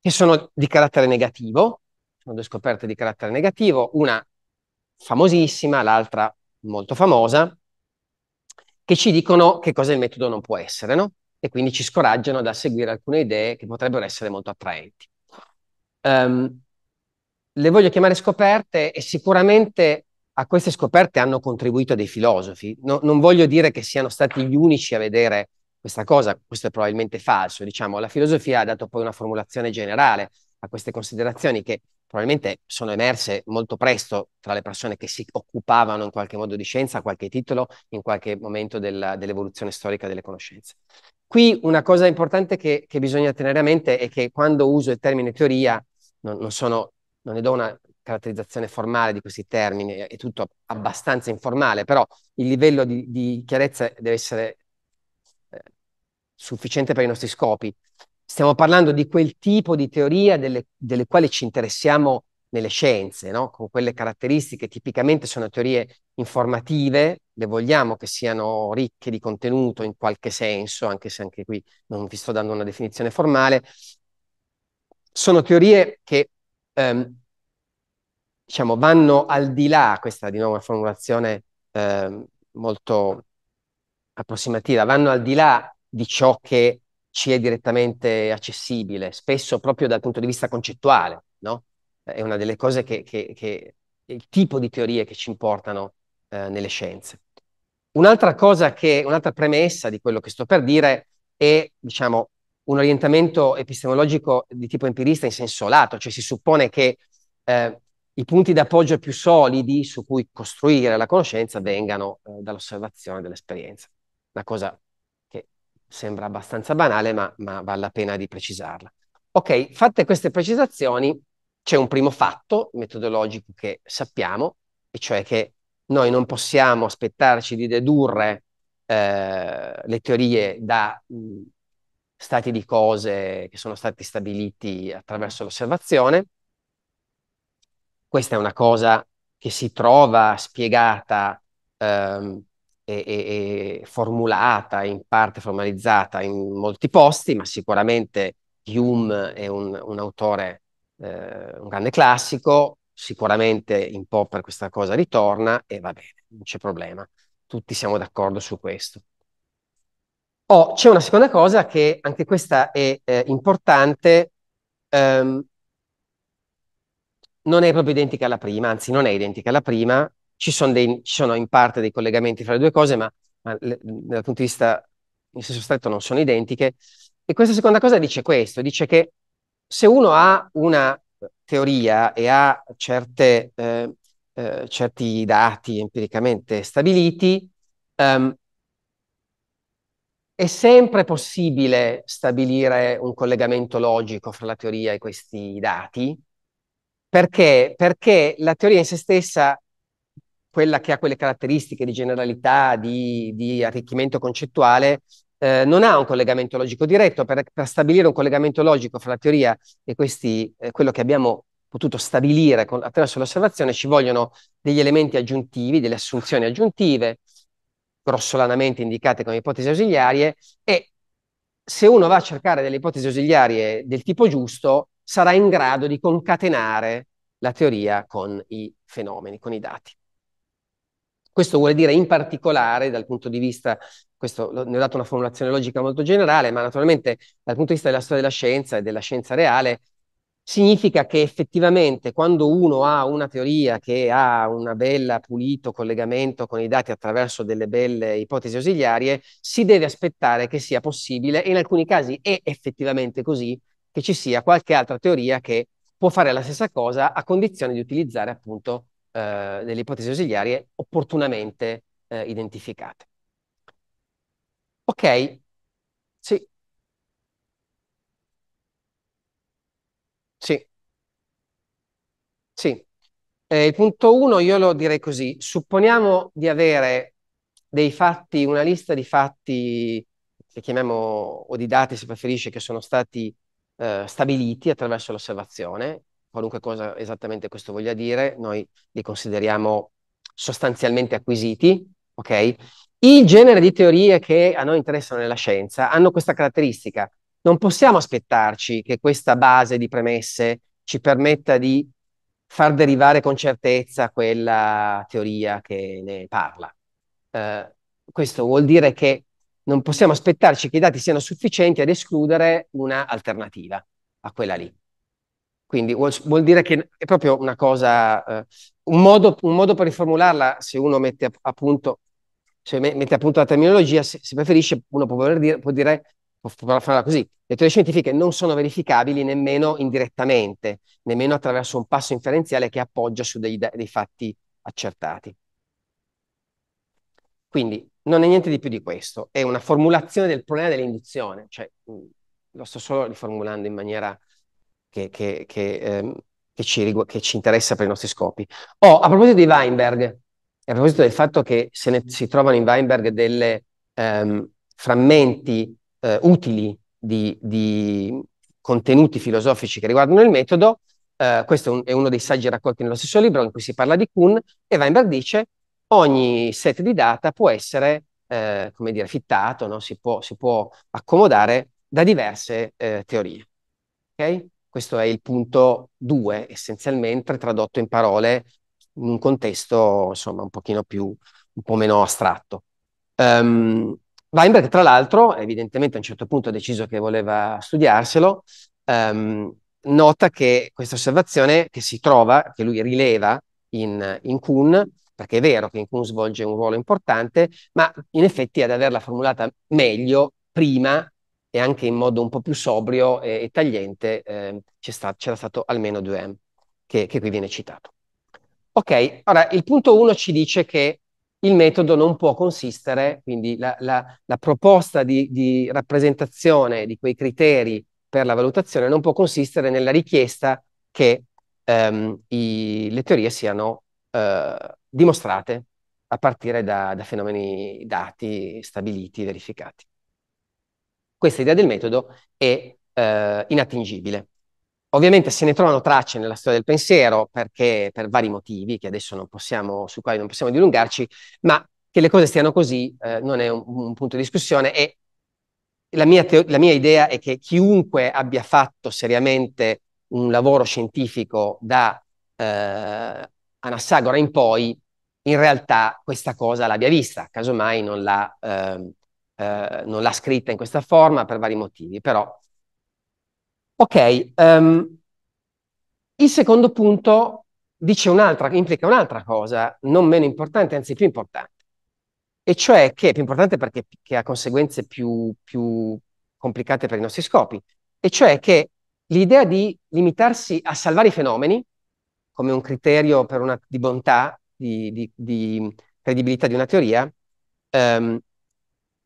che sono di carattere negativo, sono due scoperte di carattere negativo, una famosissima, l'altra molto famosa, che ci dicono che cosa il metodo non può essere, no? E quindi ci scoraggiano da seguire alcune idee che potrebbero essere molto attraenti. Um, le voglio chiamare scoperte e sicuramente a queste scoperte hanno contribuito dei filosofi. No, non voglio dire che siano stati gli unici a vedere questa cosa, questo è probabilmente falso. Diciamo, la filosofia ha dato poi una formulazione generale a queste considerazioni che probabilmente sono emerse molto presto tra le persone che si occupavano in qualche modo di scienza, a qualche titolo, in qualche momento della, dell'evoluzione storica delle conoscenze. Qui una cosa importante che, che bisogna tenere a mente è che quando uso il termine teoria non, non, sono, non ne do una caratterizzazione formale di questi termini, è, tutto abbastanza informale, però il livello di, di chiarezza deve essere eh, sufficiente per i nostri scopi. Stiamo parlando di quel tipo di teoria delle, delle quali ci interessiamo nelle scienze, no? con quelle caratteristiche, tipicamente sono teorie informative, le vogliamo che siano ricche di contenuto in qualche senso, anche se anche qui non vi sto dando una definizione formale, sono teorie che ehm, diciamo, vanno al di là, questa di nuovo è una formulazione ehm, molto approssimativa, vanno al di là di ciò che ci è direttamente accessibile, spesso proprio dal punto di vista concettuale, no? È una delle cose che, che, che il tipo di teorie che ci importano eh, nelle scienze. Un'altra cosa che, un'altra premessa di quello che sto per dire è, diciamo, un orientamento epistemologico di tipo empirista in senso lato, cioè si suppone che eh, i punti d'appoggio più solidi su cui costruire la conoscenza vengano eh, dall'osservazione dell'esperienza. Una cosa che sembra abbastanza banale, ma, ma vale la pena di precisarla. Ok, fatte queste precisazioni, c'è un primo fatto metodologico che sappiamo, e cioè che noi non possiamo aspettarci di dedurre eh, le teorie da mh, stati di cose che sono stati stabiliti attraverso l'osservazione. Questa è una cosa che si trova spiegata ehm, e, e, e formulata, in parte formalizzata in molti posti, ma sicuramente Hume è un, un autore, eh, un grande classico, sicuramente in po' per questa cosa ritorna e va bene, non c'è problema, tutti siamo d'accordo su questo. Oh, c'è una seconda cosa che anche questa è eh, importante, ehm, non è proprio identica alla prima, anzi non è identica alla prima, ci sono, dei, ci sono in parte dei collegamenti fra le due cose, ma, ma le, dal punto di vista in senso stretto non sono identiche. E questa seconda cosa dice questo, dice che se uno ha una teoria e ha certe, eh, eh, certi dati empiricamente stabiliti, ehm, è sempre possibile stabilire un collegamento logico fra la teoria e questi dati, perché? Perché la teoria in se stessa, quella che ha quelle caratteristiche di generalità, di, di arricchimento concettuale, eh, non ha un collegamento logico diretto. Per, per, stabilire un collegamento logico fra la teoria e questi, eh, quello che abbiamo potuto stabilire con, attraverso l'osservazione, ci vogliono degli elementi aggiuntivi, delle assunzioni aggiuntive, grossolanamente indicate come ipotesi ausiliarie e se uno va a cercare delle ipotesi ausiliarie del tipo giusto sarà in grado di concatenare la teoria con i fenomeni, con i dati. Questo vuol dire in particolare dal punto di vista, questo ne ho dato una formulazione logica molto generale, ma naturalmente dal punto di vista della storia della scienza e della scienza reale, significa che effettivamente quando uno ha una teoria che ha un bel pulito collegamento con i dati attraverso delle belle ipotesi ausiliarie, si deve aspettare che sia possibile, e in alcuni casi è effettivamente così, che ci sia qualche altra teoria che può fare la stessa cosa a condizione di utilizzare appunto eh, delle ipotesi ausiliarie opportunamente eh, identificate. Ok, sì. Sì, sì. Eh, il punto 1 io lo direi così. Supponiamo di avere dei fatti, una lista di fatti che chiamiamo o di dati se preferisce, che sono stati eh, stabiliti attraverso l'osservazione. Qualunque cosa esattamente questo voglia dire, noi li consideriamo sostanzialmente acquisiti, ok? Il genere di teorie che a noi interessano nella scienza hanno questa caratteristica non possiamo aspettarci che questa base di premesse ci permetta di far derivare con certezza quella teoria che ne parla. Eh, questo vuol dire che non possiamo aspettarci che i dati siano sufficienti ad escludere una alternativa a quella lì. Quindi vuol, vuol dire che è proprio una cosa, eh, un, modo, un, modo, per riformularla, se uno mette a, punto, se mette appunto la terminologia, se, se preferisce, uno può, dire, può dire così, le teorie scientifiche non sono verificabili nemmeno indirettamente, nemmeno attraverso un passo inferenziale che appoggia su dei, dei fatti accertati. Quindi non è niente di più di questo, è una formulazione del problema dell'induzione, cioè lo sto solo riformulando in maniera che, che, che, ehm, che ci, ci, interessa per i nostri scopi. Oh, a proposito di Weinberg, e a proposito del fatto che se ne, si trovano in Weinberg dei ehm, frammenti eh, utili di, di, contenuti filosofici che riguardano il metodo. Eh, questo è, un, è, uno dei saggi raccolti nello stesso libro in cui si parla di Kuhn e Weinberg dice ogni set di data può essere, eh, come dire, fittato, no? si, può, si, può, accomodare da diverse eh, teorie. Okay? Questo è il punto 2, essenzialmente tradotto in parole in un contesto, insomma, un pochino più, un po' meno astratto. Um, Weinberg, tra l'altro, evidentemente a un certo punto ha deciso che voleva studiarselo, ehm, nota che questa osservazione che si trova, che lui rileva in, in Kuhn, perché è vero che in Kuhn svolge un ruolo importante, ma in effetti ad averla formulata meglio prima e anche in modo un po' più sobrio e, e tagliente eh, c'era sta, stato almeno Duhem, che, che qui viene citato. Ok, ora il punto 1 ci dice che il metodo non può consistere, quindi la, la, la proposta di, di, rappresentazione di quei criteri per la valutazione non può consistere nella richiesta che ehm, i, le teorie siano eh, dimostrate a partire da, da fenomeni dati, stabiliti, verificati. Questa idea del metodo è eh, inattingibile. Ovviamente se ne trovano tracce nella storia del pensiero perché per vari motivi che adesso non possiamo, su quali non possiamo dilungarci, ma che le cose stiano così eh, non è un, un, punto di discussione e la mia, teo- la mia idea è che chiunque abbia fatto seriamente un lavoro scientifico da eh, Anassagora in poi, in realtà questa cosa l'abbia vista, casomai non l'ha, eh, eh, non l'ha scritta in questa forma per vari motivi, però Ok, um, il secondo punto dice un'altra, implica un'altra cosa, non meno importante, anzi più importante, e cioè che è più importante perché ha conseguenze più, più complicate per i nostri scopi, e cioè che l'idea di limitarsi a salvare i fenomeni come un criterio una, di bontà, di, di, di, credibilità di una teoria, ehm,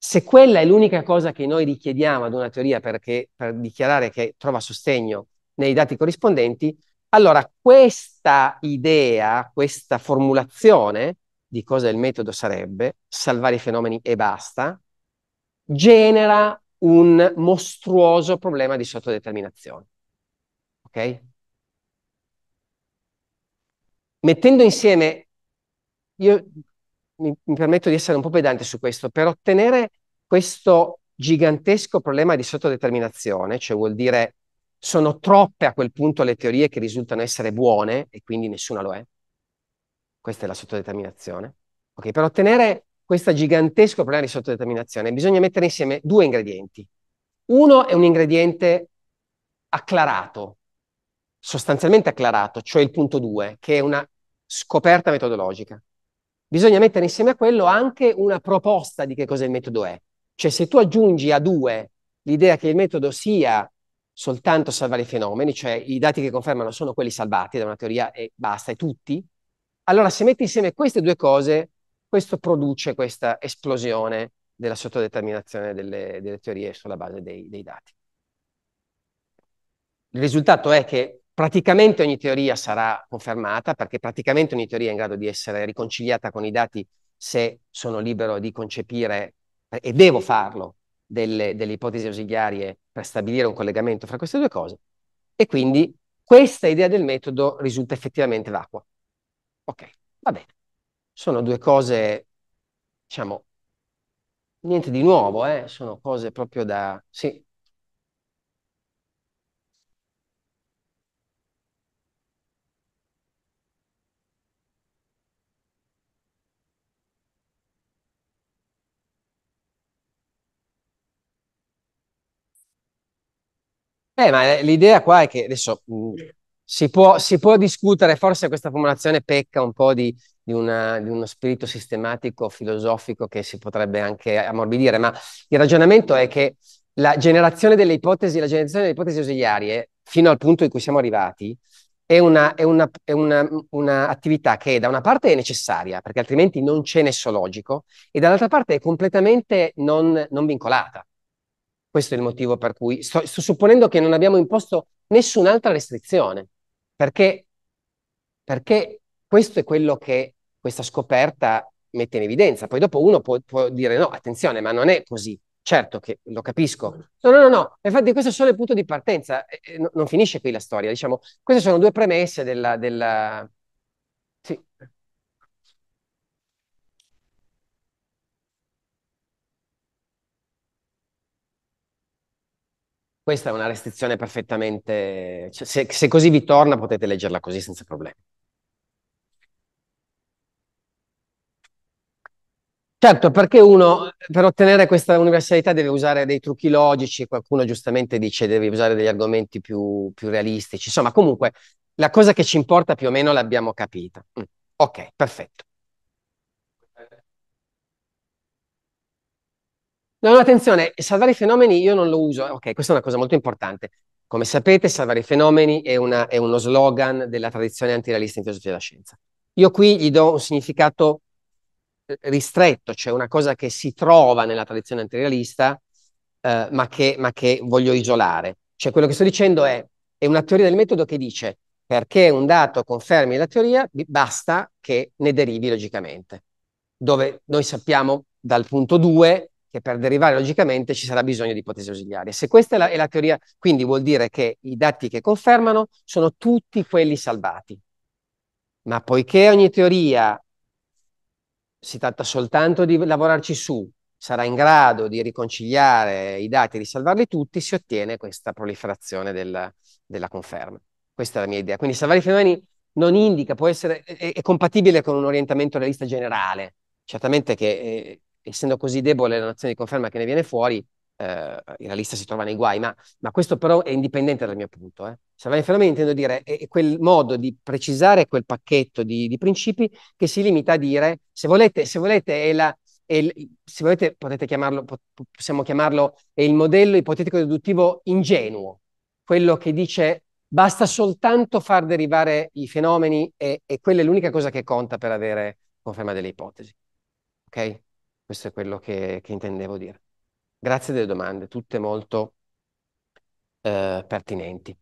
se quella è l'unica cosa che noi richiediamo ad una teoria perché, per dichiarare che trova sostegno nei dati corrispondenti, allora questa idea, questa formulazione di cosa il metodo sarebbe, salvare i fenomeni e basta, genera un mostruoso problema di sottodeterminazione. Ok? Mettendo insieme, io mi, mi permetto di essere un po' pedante su questo, per ottenere questo gigantesco problema di sottodeterminazione, cioè vuol dire sono troppe a quel punto le teorie che risultano essere buone e quindi nessuna lo è. Questa è la sottodeterminazione. Okay, per ottenere questo gigantesco problema di sottodeterminazione bisogna mettere insieme due ingredienti. Uno è un ingrediente acclarato, sostanzialmente acclarato, cioè il punto 2, che è una scoperta metodologica bisogna mettere insieme a quello anche una proposta di che cosa il metodo è. Cioè se tu aggiungi a due l'idea che il metodo sia soltanto salvare i fenomeni, cioè i dati che confermano sono quelli salvati da una teoria e basta, e tutti, allora se metti insieme queste due cose, questo produce questa esplosione della sottodeterminazione delle, delle teorie sulla base dei, dei dati. Il risultato è che Praticamente ogni teoria sarà confermata perché praticamente ogni teoria è in grado di essere riconciliata con i dati se sono libero di concepire, eh, e devo farlo, delle, delle ipotesi ausiliarie per stabilire un collegamento fra queste due cose. E quindi questa idea del metodo risulta effettivamente vacua. Ok, va bene. Sono due cose, diciamo, niente di nuovo, eh? sono cose proprio da... Sì, Beh, ma eh, l'idea qua è che adesso mh, si, può, si, può, discutere, forse questa formulazione pecca un po' di, di, una, di, uno spirito sistematico, filosofico che si potrebbe anche ammorbidire, ma il ragionamento è che la generazione delle ipotesi, la generazione delle ipotesi ausiliarie, fino al punto in cui siamo arrivati, è un'attività è una, è una, una che da una parte è necessaria, perché altrimenti non c'è nesso logico, e dall'altra parte è completamente non, non vincolata. Questo è il motivo per cui sto, sto supponendo che non abbiamo imposto nessun'altra restrizione, perché, perché questo è quello che questa scoperta mette in evidenza. Poi dopo uno può, può, dire no, attenzione, ma non è così. Certo che lo capisco. No, no, no, no. Infatti questo è solo il punto di partenza. E, e, non finisce qui la storia. Diciamo, queste sono due premesse della, della, Questa è una restrizione perfettamente... Cioè, se, se così vi torna potete leggerla così senza problemi. Certo, perché uno per ottenere questa universalità deve usare dei trucchi logici, qualcuno giustamente dice devi usare degli argomenti più, più realistici, insomma comunque la cosa che ci importa più o meno l'abbiamo capita. Mm. Ok, perfetto. No, no, attenzione, salvare i fenomeni io non lo uso. Ok, questa è una cosa molto importante. Come sapete, salvare i fenomeni è, una, è uno slogan della tradizione antirealista in filosofia della scienza. Io qui gli do un significato eh, ristretto, cioè una cosa che si trova nella tradizione antirealista, eh, ma, che, ma, che, voglio isolare. Cioè quello che sto dicendo è, è una teoria del metodo che dice perché un dato confermi la teoria, basta che ne derivi logicamente. Dove noi sappiamo dal punto 2 che per derivare logicamente ci sarà bisogno di ipotesi ausiliarie. Se questa è la, è la teoria, quindi vuol dire che i dati che confermano sono tutti quelli salvati. Ma poiché ogni teoria si tratta soltanto di lavorarci su, sarà in grado di riconciliare i dati e di salvarli tutti, si ottiene questa proliferazione del, della conferma. Questa è la mia idea. Quindi salvare i fenomeni non indica, può essere, è, è compatibile con un orientamento realista generale. Certamente che eh, essendo così debole la nazione di conferma che ne viene fuori, eh, la lista si trova nei guai, ma, ma questo però è indipendente dal mio punto. Eh. Salvare cioè, i fenomeni intendo dire è, è, quel modo di precisare quel pacchetto di, di, principi che si limita a dire, se volete, se volete, è la, è il, se volete potete chiamarlo, possiamo chiamarlo, è il modello ipotetico deduttivo ingenuo, quello che dice basta soltanto far derivare i fenomeni e, e quella è l'unica cosa che conta per avere conferma delle ipotesi. Ok? Questo è quello che, che intendevo dire. Grazie delle domande, tutte molto eh, pertinenti.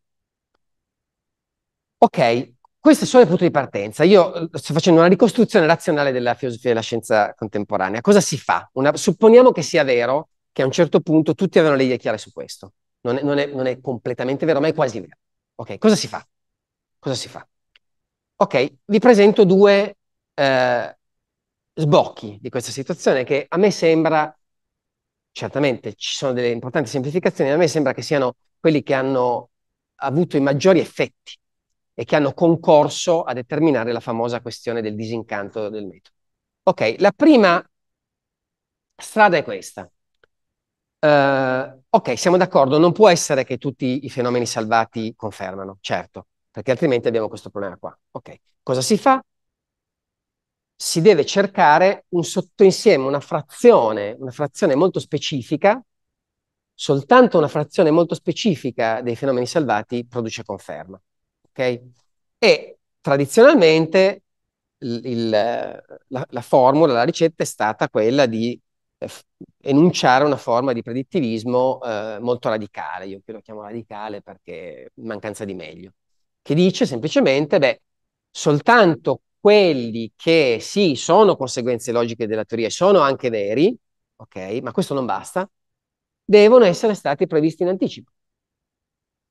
Ok, questo è solo il punto di partenza. Io eh, sto facendo una ricostruzione razionale della filosofia della scienza contemporanea. Cosa si fa? Una, supponiamo che sia vero che a un certo punto tutti avevano le idee chiare su questo. Non è, non, è, non è, completamente vero, ma è quasi vero. Ok, cosa si fa? Cosa si fa? Ok, vi presento due eh, sbocchi di questa situazione che a me sembra, certamente ci sono delle importanti semplificazioni, a me sembra che siano quelli che hanno avuto i maggiori effetti e che hanno concorso a determinare la famosa questione del disincanto del metodo. Ok, la prima strada è questa. Uh, ok, siamo d'accordo, non può essere che tutti i fenomeni salvati confermano, certo, perché altrimenti abbiamo questo problema qua. Ok, cosa si fa? si deve cercare un sottoinsieme, una frazione, una frazione molto specifica, soltanto una frazione molto specifica dei fenomeni salvati produce conferma. Okay? E tradizionalmente il, il, la, la, formula, la ricetta è stata quella di eh, enunciare una forma di predittivismo eh, molto radicale, io lo chiamo radicale perché mancanza di meglio, che dice semplicemente, beh, soltanto quelli che sì, sono conseguenze logiche della teoria e sono anche veri, ok, ma questo non basta, devono essere stati previsti in anticipo.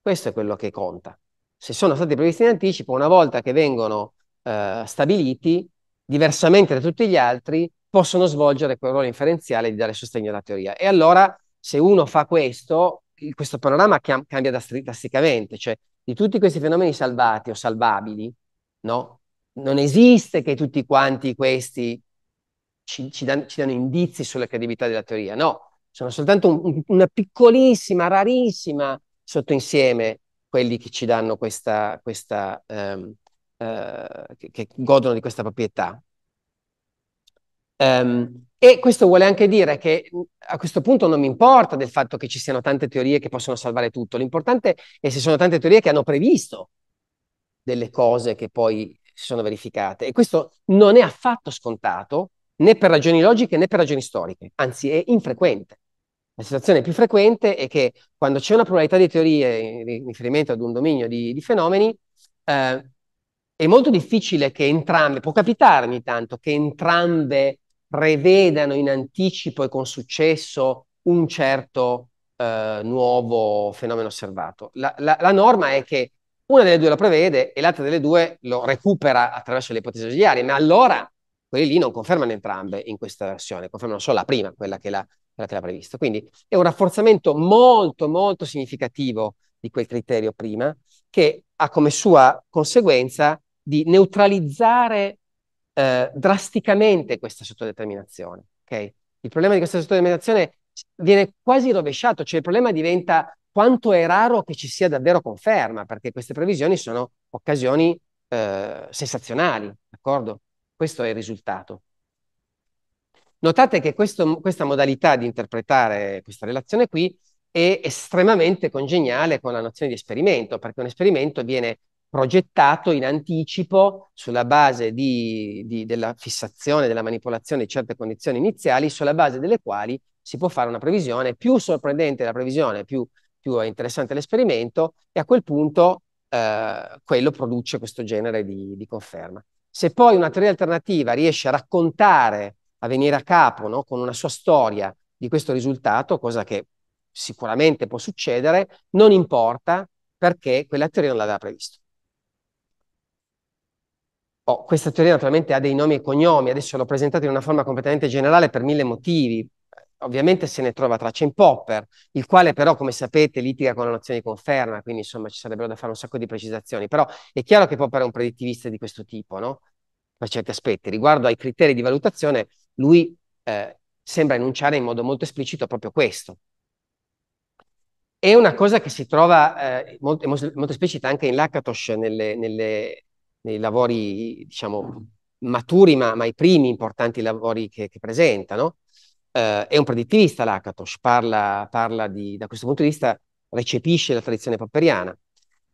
Questo è quello che conta. Se sono stati previsti in anticipo, una volta che vengono eh, stabiliti, diversamente da tutti gli altri, possono svolgere quel ruolo inferenziale di dare sostegno alla teoria. E allora, se uno fa questo, questo panorama cambia drasticamente, cioè di tutti questi fenomeni salvati o salvabili, no? non esiste che tutti quanti questi ci, ci, dan, ci danno indizi sulla credibilità della teoria, no, sono soltanto un, una piccolissima, rarissima sottoinsieme quelli che ci danno questa, questa um, uh, che, che, godono di questa proprietà. Um, e questo vuole anche dire che a questo punto non mi importa del fatto che ci siano tante teorie che possono salvare tutto, l'importante è se sono tante teorie che hanno previsto delle cose che poi si sono verificate e questo non è affatto scontato né per ragioni logiche né per ragioni storiche, anzi è infrequente. La situazione più frequente è che quando c'è una pluralità di teorie in riferimento ad un dominio di, di fenomeni, eh, è molto difficile che entrambe, può capitare ogni tanto, che entrambe prevedano in anticipo e con successo un certo eh, nuovo fenomeno osservato. La, la, la norma è che una delle due lo prevede e l'altra delle due lo recupera attraverso le ipotesi ausiliarie, ma allora quelli lì non confermano entrambe in questa versione, confermano solo la prima, quella che l'ha, prevista. Quindi è un rafforzamento molto, molto significativo di quel criterio prima, che ha come sua conseguenza di neutralizzare eh, drasticamente questa sottodeterminazione. Okay? Il problema di questa sottodeterminazione viene quasi rovesciato, cioè il problema diventa quanto è raro che ci sia davvero conferma, perché queste previsioni sono occasioni eh, sensazionali, d'accordo? Questo è il risultato. Notate che questo, questa modalità di interpretare questa relazione qui è estremamente congeniale con la nozione di esperimento, perché un esperimento viene progettato in anticipo sulla base di, di, della fissazione, della manipolazione di certe condizioni iniziali, sulla base delle quali si può fare una previsione più sorprendente la previsione, più più è interessante l'esperimento e a quel punto eh, quello produce questo genere di, di, conferma. Se poi una teoria alternativa riesce a raccontare, a venire a capo no, con una sua storia di questo risultato, cosa che sicuramente può succedere, non importa perché quella teoria non l'aveva previsto. Oh, questa teoria naturalmente ha dei nomi e cognomi, adesso l'ho presentata in una forma completamente generale per mille motivi, ovviamente se ne trova traccia in Popper, il quale però, come sapete, litiga con la nozione di conferma, quindi insomma ci sarebbero da fare un sacco di precisazioni, però è chiaro che Popper è un predittivista di questo tipo, no? Per certi aspetti. Riguardo ai criteri di valutazione, lui eh, sembra enunciare in modo molto esplicito proprio questo. È una cosa che si trova eh, molto, molto, esplicita anche in Lakatos nelle, nelle, nei lavori, diciamo, maturi, ma, ma, i primi importanti lavori che, che presenta, eh, è un predittivista l'Akatosh, parla, parla di, da questo punto di vista, recepisce la tradizione popperiana.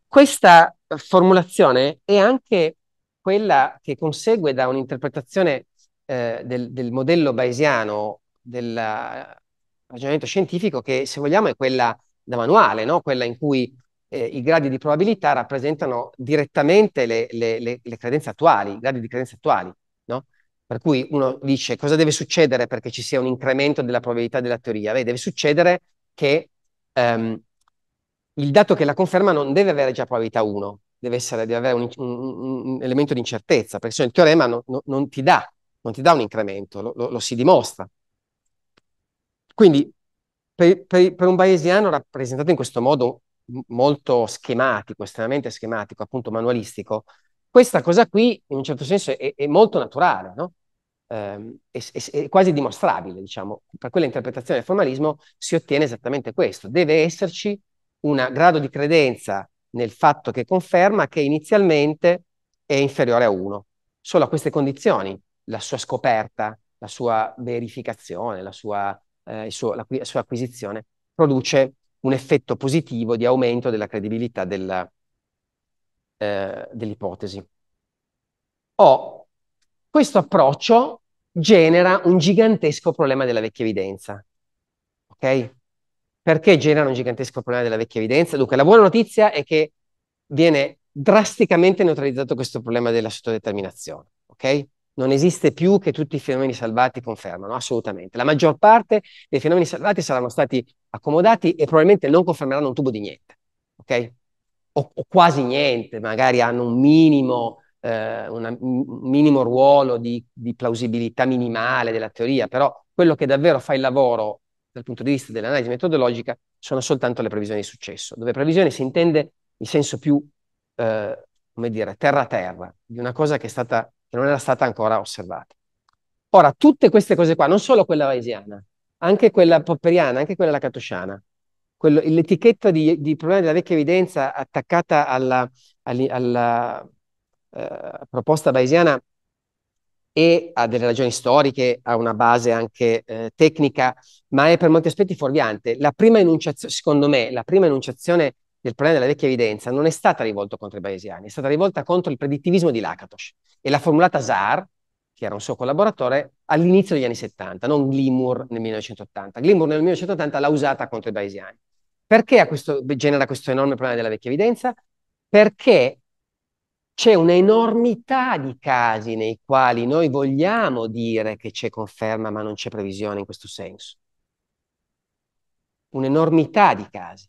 Questa formulazione è anche quella che consegue da un'interpretazione eh, del, del, modello bayesiano del ragionamento scientifico che, se vogliamo, è quella da manuale, no? quella in cui eh, i gradi di probabilità rappresentano direttamente le, le, le, le credenze attuali, i gradi di credenze attuali. Per cui uno dice cosa deve succedere perché ci sia un incremento della probabilità della teoria? Beh, deve succedere che ehm, il dato che la conferma non deve avere già probabilità 1, deve, essere, deve avere un, un, un, elemento di incertezza, perché se no il teorema no, no, non, ti dà, non, ti dà, un incremento, lo, lo, lo si dimostra. Quindi per, per, per un bayesiano rappresentato in questo modo molto schematico, estremamente schematico, appunto manualistico, questa cosa qui in un certo senso è, è molto naturale, no? ehm, è, è, quasi dimostrabile, diciamo. Per quella interpretazione del formalismo si ottiene esattamente questo. Deve esserci un grado di credenza nel fatto che conferma che inizialmente è inferiore a 1. Solo a queste condizioni la sua scoperta, la sua verificazione, la sua, eh, suo, la, la sua acquisizione produce un effetto positivo di aumento della credibilità della, eh, dell'ipotesi. O questo approccio genera un gigantesco problema della vecchia evidenza. Ok? Perché genera un gigantesco problema della vecchia evidenza? Dunque, la buona notizia è che viene drasticamente neutralizzato questo problema della sottodeterminazione. Ok? Non esiste più che tutti i fenomeni salvati confermano, assolutamente. La maggior parte dei fenomeni salvati saranno stati accomodati e probabilmente non confermeranno un tubo di niente. Ok? O, o quasi niente, magari hanno un minimo eh, un minimo ruolo di, di plausibilità minimale della teoria, però quello che davvero fa il lavoro dal punto di vista dell'analisi metodologica sono soltanto le previsioni di successo, dove previsione si intende in senso più, eh, come dire, terra-terra, di una cosa che, stata, che, non era stata ancora osservata. Ora, tutte queste cose qua, non solo quella bayesiana, anche quella popperiana, anche quella lacatosciana, l'etichetta di, di problema della vecchia evidenza attaccata alla, alla, alla eh, proposta bayesiana e ha delle ragioni storiche, ha una base anche eh, tecnica, ma è per molti aspetti fuorviante. La prima enunciazione, secondo me, la prima enunciazione del problema della vecchia evidenza non è stata rivolta contro i bayesiani, è stata rivolta contro il predittivismo di Lakatos e l'ha formulata Zar, che era un suo collaboratore, all'inizio degli anni 70, non Glimur nel 1980. Glimur nel 1980 l'ha usata contro i bayesiani. Perché questo, genera questo enorme problema della vecchia evidenza? Perché c'è un'enormità di casi nei quali noi vogliamo dire che c'è conferma, ma non c'è previsione in questo senso. Un'enormità di casi.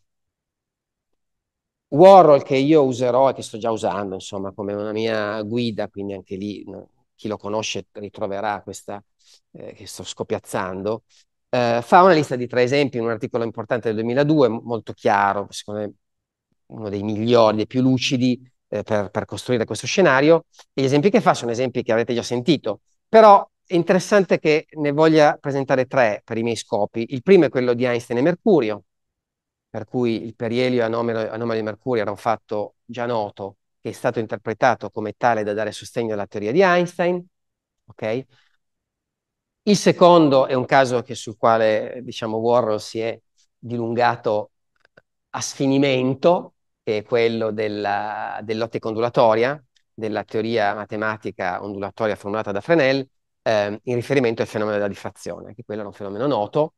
Warhol che io userò e che sto già usando, insomma, come una mia guida, quindi anche lì no, chi lo conosce ritroverà questa eh, che sto scopiazzando, eh, fa una lista di tre esempi in un articolo importante del 2002, molto chiaro, secondo me uno dei migliori, dei più lucidi, eh, per, per, costruire questo scenario. E gli esempi che fa sono esempi che avete già sentito, però è interessante che ne voglia presentare tre per i miei scopi. Il primo è quello di Einstein e Mercurio, per cui il perielio anomalo di Mercurio era un fatto già noto, che è stato interpretato come tale da dare sostegno alla teoria di Einstein. Okay? Il secondo è un caso che, sul quale diciamo, Warhol si è dilungato a sfinimento, che è quello della, dell'ottica ondulatoria, della teoria matematica ondulatoria formulata da Fresnel, eh, in riferimento al fenomeno della diffrazione, che quello è un fenomeno noto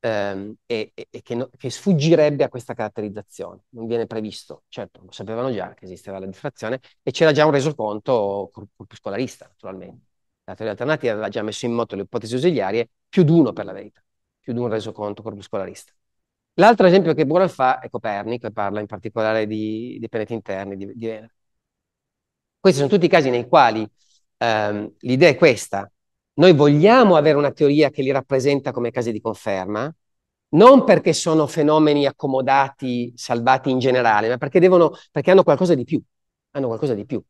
ehm, e, e che, no, che, sfuggirebbe a questa caratterizzazione. Non viene previsto, certo, lo sapevano già che esisteva la diffrazione e c'era già un resoconto corpuscolarista, naturalmente. La teoria alternativa aveva già messo in moto le ipotesi ausiliarie, più di uno per la verità, più di un resoconto corpuscolarista. L'altro esempio che Bourel fa è Copernico e parla in particolare di, di pianeti interni, di, di Venere. Questi sono tutti i casi nei quali ehm, l'idea è questa. Noi vogliamo avere una teoria che li rappresenta come casi di conferma, non perché sono fenomeni accomodati, salvati in generale, ma perché, devono, perché hanno qualcosa di più. Hanno qualcosa di più.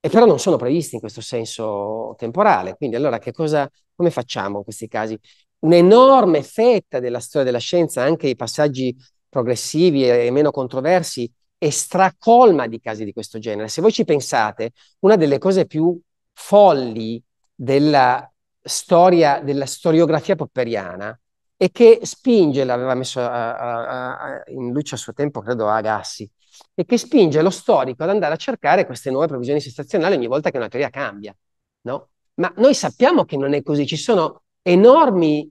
E però non sono previsti in questo senso temporale. Quindi allora cosa, come facciamo in questi casi? un'enorme fetta della storia della scienza, anche i passaggi progressivi e meno controversi, è stracolma di casi di questo genere. Se voi ci pensate, una delle cose più folli della storia, della storiografia popperiana è che spinge, l'aveva messo a, a, a, in luce a suo tempo, credo, Agassi, e che spinge lo storico ad andare a cercare queste nuove previsioni sensazionali ogni volta che una teoria cambia, no? Ma noi sappiamo che non è così, ci sono enormi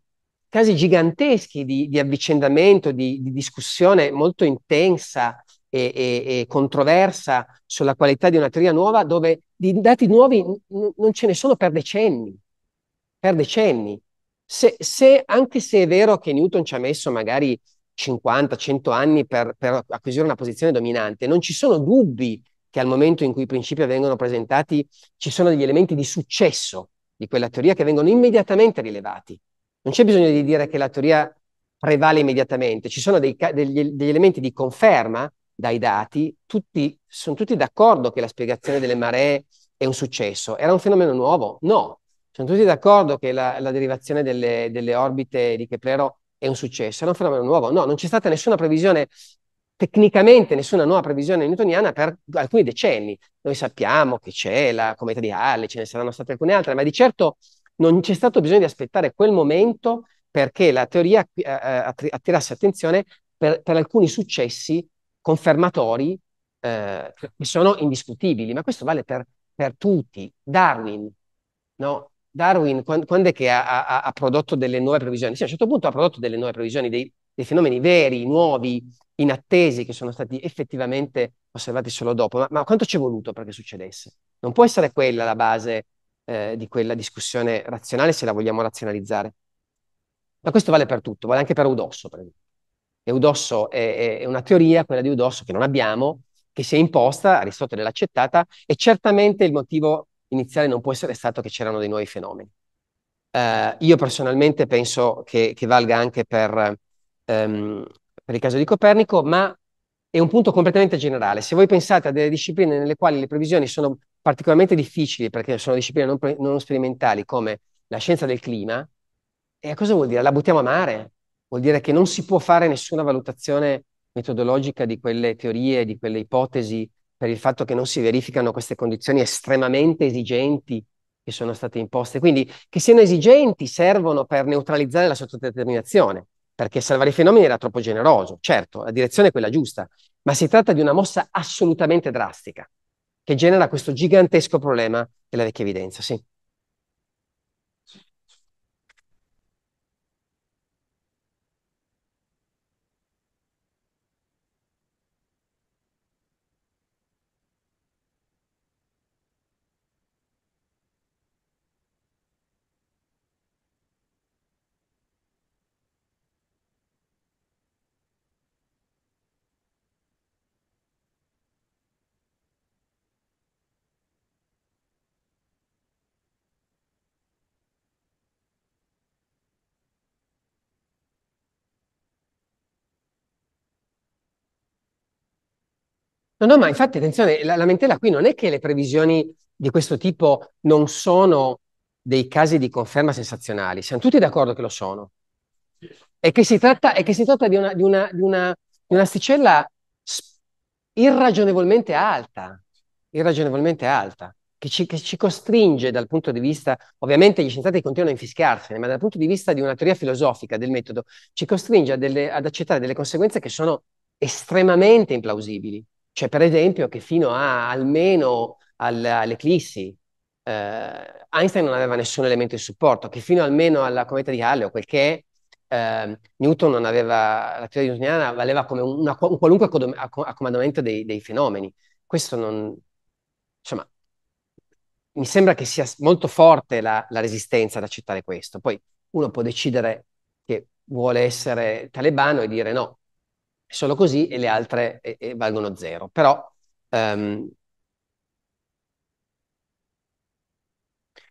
casi giganteschi di, di avvicendamento, di, di, discussione molto intensa e, e, e, controversa sulla qualità di una teoria nuova, dove di dati nuovi n- non ce ne sono per decenni. Per decenni. Se, se, anche se è vero che Newton ci ha messo magari 50-100 anni per, per acquisire una posizione dominante, non ci sono dubbi che al momento in cui i principi vengono presentati ci sono degli elementi di successo di quella teoria che vengono immediatamente rilevati. Non c'è bisogno di dire che la teoria prevale immediatamente, ci sono dei, degli, degli, elementi di conferma dai dati, tutti, sono tutti d'accordo che la spiegazione delle maree è un successo, era un fenomeno nuovo? No, sono tutti d'accordo che la, la derivazione delle, delle, orbite di Keplero è un successo, era un fenomeno nuovo? No, non c'è stata nessuna previsione tecnicamente nessuna nuova previsione newtoniana per alcuni decenni. Noi sappiamo che c'è la cometa di Halley, ce ne saranno state alcune altre, ma di certo non c'è stato bisogno di aspettare quel momento perché la teoria eh, eh attirasse attenzione per, per, alcuni successi confermatori eh, che sono indiscutibili, ma questo vale per, per tutti. Darwin, no? Darwin quando, quando è che ha, ha, ha, prodotto delle nuove previsioni? Sì, a un certo punto ha prodotto delle nuove previsioni, dei, dei fenomeni veri, nuovi, inattesi, che sono stati effettivamente osservati solo dopo. Ma, ma quanto ci è voluto perché succedesse? Non può essere quella la base eh, di quella discussione razionale se la vogliamo razionalizzare. Ma questo vale per tutto, vale anche per Eudosso, per esempio. Eudosso è, è, una teoria, quella di Eudosso, che non abbiamo, che si è imposta, Aristotele l'ha accettata, e certamente il motivo iniziale non può essere stato che c'erano dei nuovi fenomeni. Uh, io personalmente penso che, che valga anche per ehm, per il caso di Copernico, ma è un punto completamente generale. Se voi pensate a delle discipline nelle quali le previsioni sono particolarmente difficili, perché sono discipline non, non sperimentali come la scienza del clima, e cosa vuol dire? La buttiamo a mare? Vuol dire che non si può fare nessuna valutazione metodologica di quelle teorie, di quelle ipotesi, per il fatto che non si verificano queste condizioni estremamente esigenti che sono state imposte. Quindi che siano esigenti servono per neutralizzare la sottodeterminazione perché salvare i fenomeni era troppo generoso. Certo, la direzione è quella giusta, ma si tratta di una mossa assolutamente drastica che genera questo gigantesco problema della vecchia evidenza, sì. No, no, ma infatti, attenzione, la lamentela qui non è che le previsioni di questo tipo non sono dei casi di conferma sensazionali, siamo tutti d'accordo che lo sono. E che si tratta, che si tratta di, una, di, una, di, una, di un'asticella irragionevolmente alta, irragionevolmente alta, che ci, che ci, costringe dal punto di vista, ovviamente gli scienziati continuano a infischiarsene, ma dal punto di vista di una teoria filosofica del metodo, ci costringe delle, ad accettare delle conseguenze che sono estremamente implausibili. Cioè, per esempio, che fino a almeno al, all'eclissi eh, Einstein non aveva nessun elemento di supporto, che fino almeno alla cometa di Halley o quel che è, eh, Newton non aveva, la teoria newtoniana valeva come una, un qualunque accomandamento dei, dei fenomeni. Questo non, insomma, mi sembra che sia molto forte la, la, resistenza ad accettare questo. Poi uno può decidere che vuole essere talebano e dire no, solo così e le altre e, e valgono zero. Però um...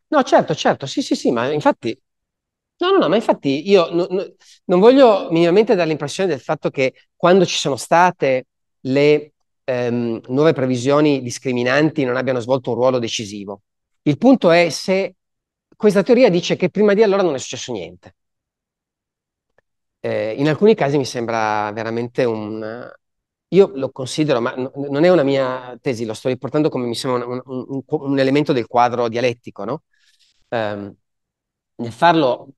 no, certo, certo, sì, sì, sì, ma infatti No, no, no, ma infatti io no, no, non voglio minimamente dare l'impressione del fatto che quando ci sono state le ehm, nuove previsioni discriminanti non abbiano svolto un ruolo decisivo. Il punto è se questa teoria dice che prima di allora non è successo niente eh, in alcuni casi mi sembra veramente un... Io lo considero, ma non è una mia tesi, lo sto riportando come mi sembra un, un, un elemento del quadro dialettico, no? Eh, nel farlo,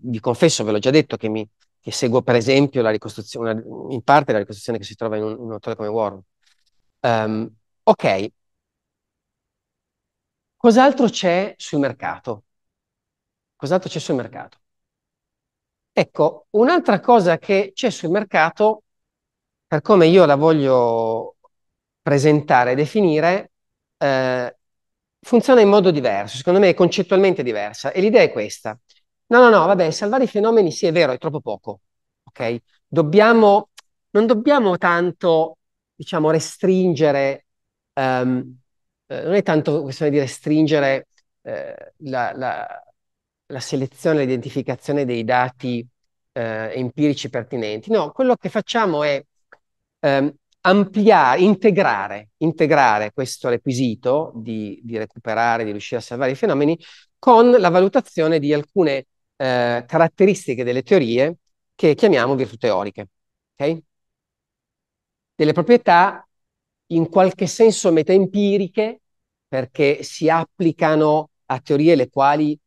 vi confesso, ve l'ho già detto, che, mi, che seguo per esempio la ricostruzione, una, in parte la ricostruzione che si trova in un, un autore come Warren. Um, ok, cos'altro c'è sul mercato? Cos'altro c'è sul mercato? Ecco, un'altra cosa che c'è sul mercato, per come io la voglio presentare e definire, eh, funziona in modo diverso, secondo me è concettualmente diversa. E l'idea è questa. No, no, no, vabbè, salvare i fenomeni sì è vero, è troppo poco. Ok? Dobbiamo, non dobbiamo tanto, diciamo, restringere, um, eh, non è tanto questione di restringere eh, la, la la selezione e l'identificazione dei dati eh, empirici pertinenti. No, quello che facciamo è ehm, ampliare, integrare, integrare, questo requisito di, di, recuperare, di riuscire a salvare i fenomeni con la valutazione di alcune eh, caratteristiche delle teorie che chiamiamo virtù teoriche, okay? delle proprietà in qualche senso metaempiriche perché si applicano a teorie le quali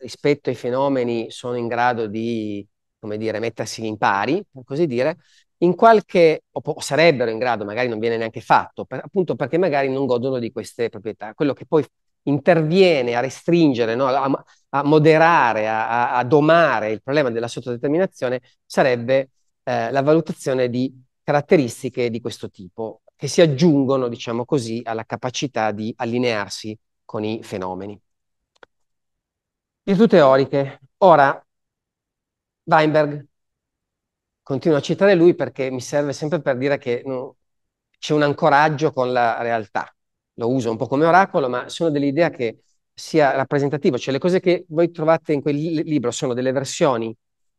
rispetto ai fenomeni sono in grado di, come dire, mettersi in pari, per così dire, in qualche, o, po- sarebbero in grado, magari non viene neanche fatto, per, appunto perché magari non godono di queste proprietà. Quello che poi interviene a restringere, no? a, a, moderare, a, a, domare il problema della sottodeterminazione sarebbe eh, la valutazione di caratteristiche di questo tipo, che si aggiungono, diciamo così, alla capacità di allinearsi con i fenomeni. Virtù teoriche. Ora, Weinberg, continuo a citare lui perché mi serve sempre per dire che no, mm, c'è un ancoraggio con la realtà. Lo uso un po' come oracolo, ma sono dell'idea che sia rappresentativo, cioè le cose che voi trovate in quel libro sono delle versioni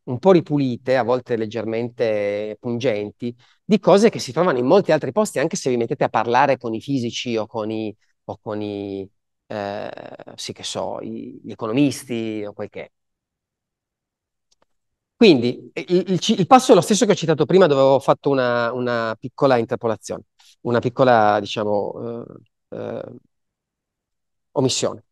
un po' ripulite, a volte leggermente pungenti, di cose che si trovano in molti altri posti, anche se vi mettete a parlare con i fisici o con i, o con i eh, sì che so, gli economisti o quel che è. Quindi eh, il, il, il, passo è lo stesso che ho citato prima dove ho fatto una, una piccola interpolazione, una piccola, diciamo, eh, eh, omissione.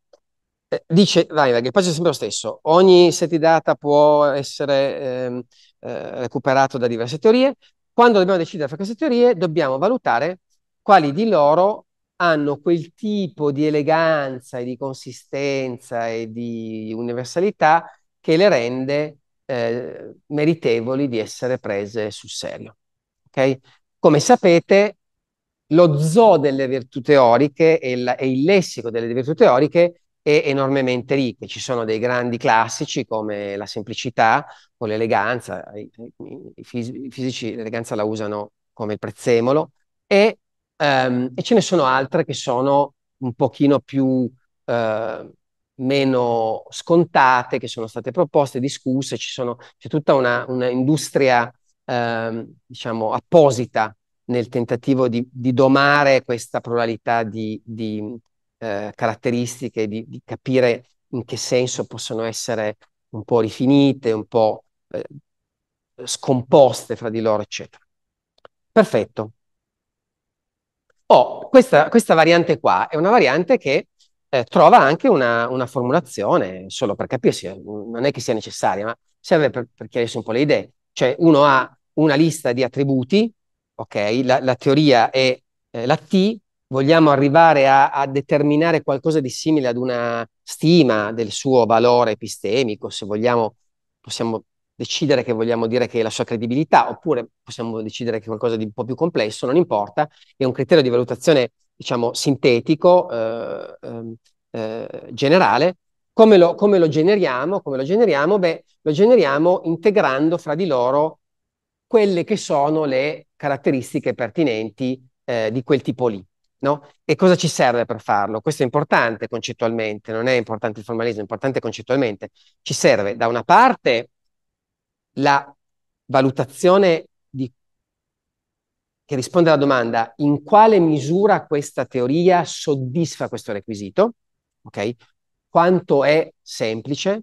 Eh, dice Weinberg, il passo è sempre lo stesso, ogni set di data può essere ehm, eh, recuperato da diverse teorie, quando dobbiamo decidere fra queste teorie dobbiamo valutare quali di loro hanno quel tipo di eleganza e di consistenza e di universalità che le rende eh, meritevoli di essere prese sul serio. Okay? Come sapete, lo zoo delle virtù teoriche e, la, e il lessico delle virtù teoriche è enormemente ricco. Ci sono dei grandi classici come la semplicità o l'eleganza, i, i, i fisici l'eleganza la usano come il prezzemolo, e Um, e ce ne sono altre che sono un pochino più uh, meno scontate, che sono state proposte, discusse, ci sono, c'è tutta una, una industria uh, diciamo apposita nel tentativo di, di domare questa pluralità di, di uh, caratteristiche, di, di, capire in che senso possono essere un po' rifinite, un po' eh, scomposte fra di loro, eccetera. Perfetto, Oh, questa, questa, variante qua è una variante che eh, trova anche una, una, formulazione, solo per capirsi, eh, non è che sia necessaria, ma serve per, per chiarirsi un po' le idee. Cioè uno ha una lista di attributi, ok? La, la teoria è eh, la T, vogliamo arrivare a, a, determinare qualcosa di simile ad una stima del suo valore epistemico, se vogliamo possiamo decidere che vogliamo dire che è la sua credibilità, oppure possiamo decidere che è qualcosa di un po' più complesso, non importa, è un criterio di valutazione, diciamo, sintetico, eh, ehm, eh, generale. Come lo, come lo generiamo? Come lo generiamo? Beh, lo generiamo integrando fra di loro quelle che sono le caratteristiche pertinenti eh, di quel tipo lì. No? E cosa ci serve per farlo? Questo è importante concettualmente, non è importante il formalismo, è importante concettualmente. Ci serve da una parte la valutazione di, che risponde alla domanda in quale misura questa teoria soddisfa questo requisito, ok? quanto è semplice,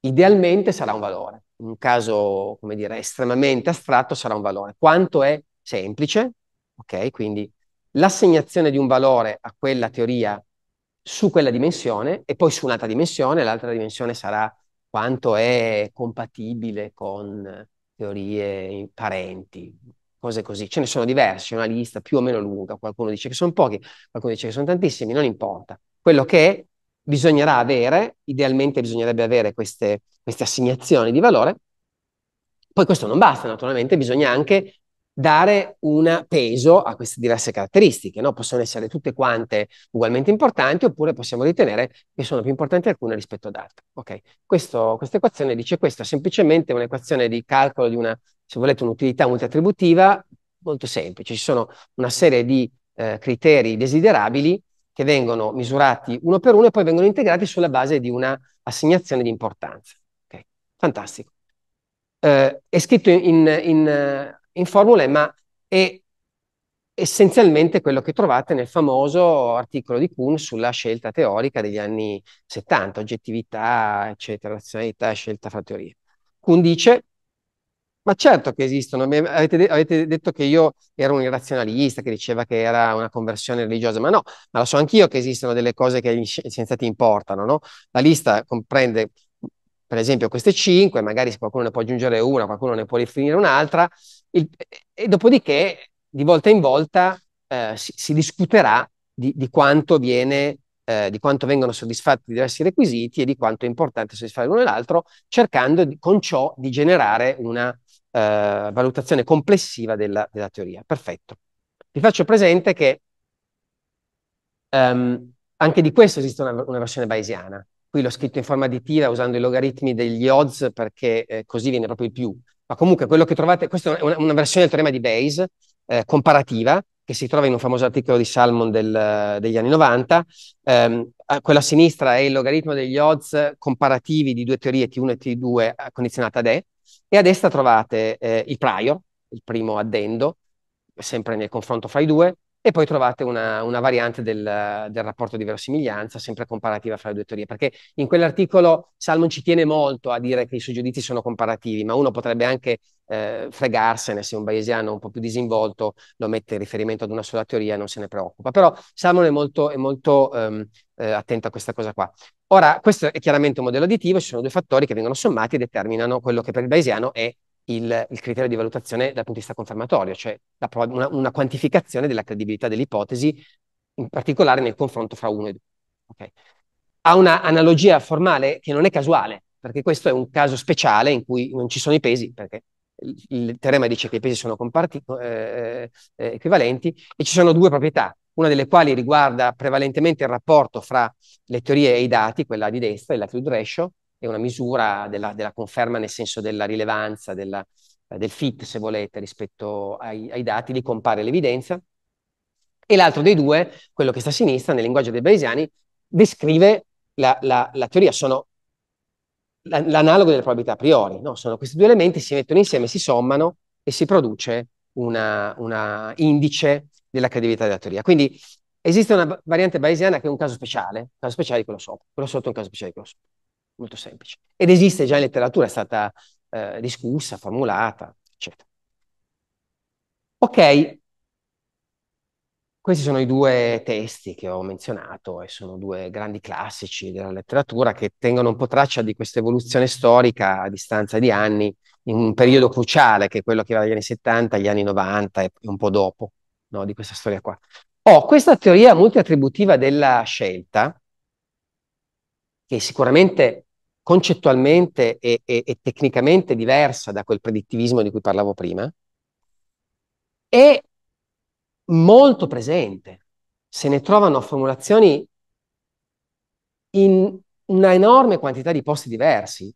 idealmente sarà un valore. In un caso, come dire, estremamente astratto sarà un valore. Quanto è semplice, ok? Quindi l'assegnazione di un valore a quella teoria su quella dimensione e poi su un'altra dimensione, l'altra dimensione sarà quanto è compatibile con teorie parenti, cose così. Ce ne sono diverse, una lista più o meno lunga, qualcuno dice che sono pochi, qualcuno dice che sono tantissimi, non importa. Quello che bisognerà avere, idealmente bisognerebbe avere queste, queste assegnazioni di valore, poi questo non basta, naturalmente bisogna anche dare un peso a queste diverse caratteristiche, no? possono essere tutte quante ugualmente importanti oppure possiamo ritenere che sono più importanti alcune rispetto ad altre. Okay. Questa equazione dice questo, è semplicemente un'equazione di calcolo di una, se volete, un'utilità multiattributiva molto semplice, ci sono una serie di eh, criteri desiderabili che vengono misurati uno per uno e poi vengono integrati sulla base di una assegnazione di importanza. Okay. Fantastico. Eh, è scritto in, in in formule, ma è essenzialmente quello che trovate nel famoso articolo di Kuhn sulla scelta teorica degli anni 70, oggettività, eccetera, razionalità, scelta fra teorie. Kuhn dice, ma certo che esistono, avete, de- avete, detto che io ero un irrazionalista, che diceva che era una conversione religiosa, ma no, ma lo so anch'io che esistono delle cose che agli scienziati importano, no? La lista comprende, per esempio, queste cinque, magari se qualcuno ne può aggiungere una, qualcuno ne può definire un'altra, il, e dopodiché, di volta in volta, eh, si, si, discuterà di, di, quanto viene, eh, di, quanto vengono soddisfatti diversi requisiti e di quanto è importante soddisfare l'uno e l'altro, cercando di, con ciò di generare una eh, valutazione complessiva della, della, teoria. Perfetto. Vi faccio presente che ehm, anche di questo esiste una, una versione bayesiana. Qui l'ho scritto in forma additiva usando i logaritmi degli odds perché eh, così viene proprio il più ma comunque quello che trovate, questa è una, versione del teorema di Bayes, eh, comparativa, che si trova in un famoso articolo di Salmon del, degli anni 90, ehm, quella a sinistra è il logaritmo degli odds comparativi di due teorie T1 e T2 eh, condizionata ad E, e a destra trovate eh, il prior, il primo addendo, sempre nel confronto fra i due, e poi trovate una, una variante del, del, rapporto di verosimiglianza, sempre comparativa fra le due teorie, perché in quell'articolo Salmon ci tiene molto a dire che i suoi giudizi sono comparativi, ma uno potrebbe anche eh, fregarsene se un bayesiano un po' più disinvolto lo mette in riferimento ad una sola teoria e non se ne preoccupa. Però Salmon è molto, è molto ehm, eh, attento a questa cosa qua. Ora, questo è chiaramente un modello additivo, ci sono due fattori che vengono sommati e determinano quello che per il bayesiano è il, il, criterio di valutazione dal punto di vista confermatorio, cioè prob- una, una, quantificazione della credibilità dell'ipotesi, in particolare nel confronto fra uno e due. Okay. Ha una analogia formale che non è casuale, perché questo è un caso speciale in cui non ci sono i pesi, perché il, il teorema dice che i pesi sono comparti- eh, eh, eh equivalenti e ci sono due proprietà, una delle quali riguarda prevalentemente il rapporto fra le teorie e i dati, quella di destra, il l'attitude ratio, è una misura della, della conferma nel senso della rilevanza, della, del fit, se volete, rispetto ai, ai dati, lì compare l'evidenza. E l'altro dei due, quello che sta a sinistra, nel linguaggio dei bayesiani, descrive la, la, la teoria, sono l'analogo delle probabilità a priori, no? sono questi due elementi, si mettono insieme, si sommano e si produce un indice della credibilità della teoria. Quindi esiste una variante bayesiana che è un caso speciale, un caso speciale di quello sopra, quello sotto è un caso speciale di quello sopra molto semplice. Ed esiste già in letteratura, è stata eh, discussa, formulata, eccetera. Ok, questi sono i due testi che ho menzionato e sono due grandi classici della letteratura che tengono un po' traccia di questa evoluzione storica a distanza di anni, in un periodo cruciale che è quello che va dagli anni 70 agli anni 90 e un po' dopo no, di questa storia qua. Oh, questa teoria multiattributiva della scelta, che sicuramente concettualmente e, e, e tecnicamente diversa da quel predittivismo di cui parlavo prima, è molto presente. Se ne trovano formulazioni in una enorme quantità di posti diversi.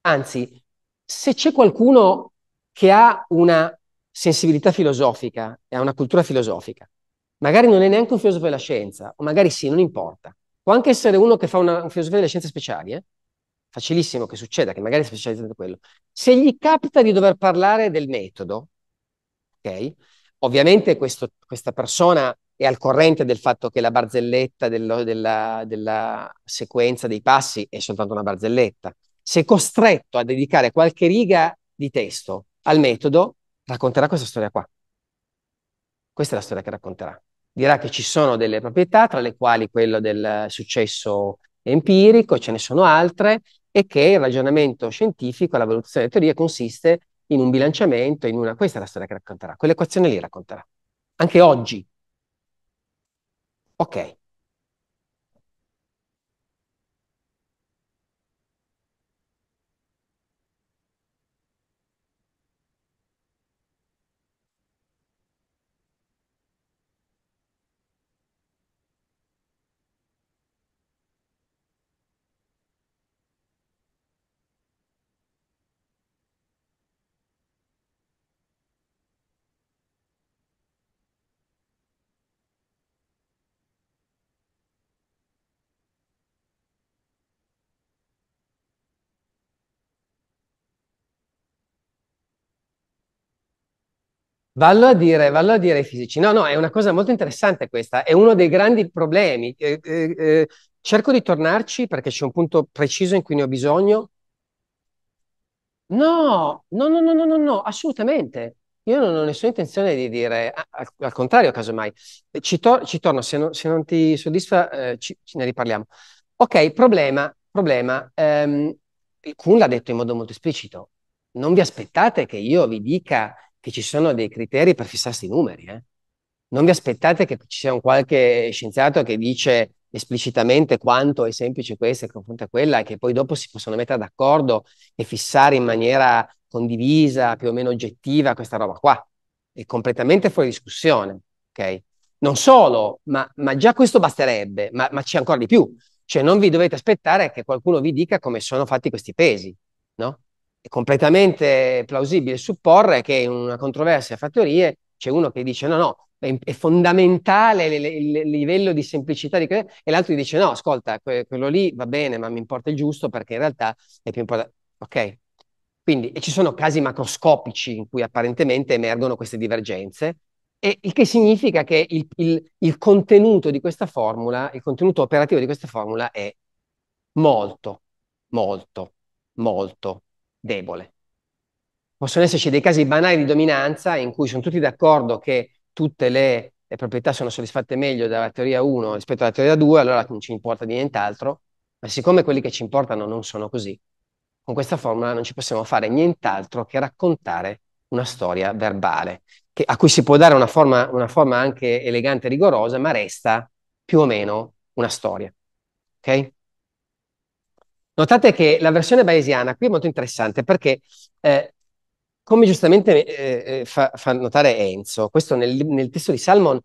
Anzi, se c'è qualcuno che ha una sensibilità filosofica e ha una cultura filosofica, magari non è neanche un filosofo della scienza, o magari sì, non importa. Può anche essere uno che fa una, un filosofia delle scienze speciali, eh? facilissimo che succeda, che magari è specializzato in quello. Se gli capita di dover parlare del metodo, ok? Ovviamente questo, questa persona è al corrente del fatto che la barzelletta dello, della, della sequenza dei passi è soltanto una barzelletta. Se costretto a dedicare qualche riga di testo al metodo, racconterà questa storia qua. Questa è la storia che racconterà. Dirà che ci sono delle proprietà, tra le quali quello del successo empirico, ce ne sono altre, e che il ragionamento scientifico, la valutazione della teoria consiste in un bilanciamento, in una... questa è la storia che racconterà, quell'equazione lì racconterà, anche oggi. Ok, Vallo a, dire, vallo a dire ai fisici. No, no, è una cosa molto interessante questa, è uno dei grandi problemi. Eh, eh, eh, cerco di tornarci perché c'è un punto preciso in cui ne ho bisogno. No, no, no, no, no, no, no assolutamente. Io non ho nessuna intenzione di dire, al, al contrario, casomai. Eh, ci, tor- ci torno, se non, se non, ti soddisfa, eh, ci, ne riparliamo. Ok, problema, problema. Um, ehm, Kuhn l'ha detto in modo molto esplicito. Non vi aspettate che io vi dica che ci sono dei criteri per fissarsi i numeri. Eh? Non vi aspettate che ci sia un qualche scienziato che dice esplicitamente quanto è semplice questa in confronto a quella e che poi dopo si possono mettere d'accordo e fissare in maniera condivisa, più o meno oggettiva, questa roba qua. È completamente fuori discussione, ok? Non solo, ma, ma già questo basterebbe, ma, ma c'è ancora di più. Cioè non vi dovete aspettare che qualcuno vi dica come sono fatti questi pesi, no? completamente plausibile supporre che in una controversia fra teorie c'è uno che dice no, no, è fondamentale il livello di semplicità di e l'altro gli dice no, ascolta, quello lì va bene, ma mi importa il giusto perché in realtà è più importante. Ok? Quindi ci sono casi macroscopici in cui apparentemente emergono queste divergenze, e il che significa che il, il, il contenuto di questa formula, il contenuto operativo di questa formula è molto, molto, molto debole. Possono esserci dei casi banali di dominanza in cui sono tutti d'accordo che tutte le, le proprietà sono soddisfatte meglio dalla teoria 1 rispetto alla teoria 2, allora non ci importa di nient'altro, ma siccome quelli che ci importano non sono così, con questa formula non ci possiamo fare nient'altro che raccontare una storia verbale, che, a cui si può dare una forma, una forma anche elegante e rigorosa, ma resta più o meno una storia. Okay? Notate che la versione bayesiana qui è molto interessante perché, eh, come giustamente eh, eh fa, fa, notare Enzo, questo nel, nel, testo di Salmon,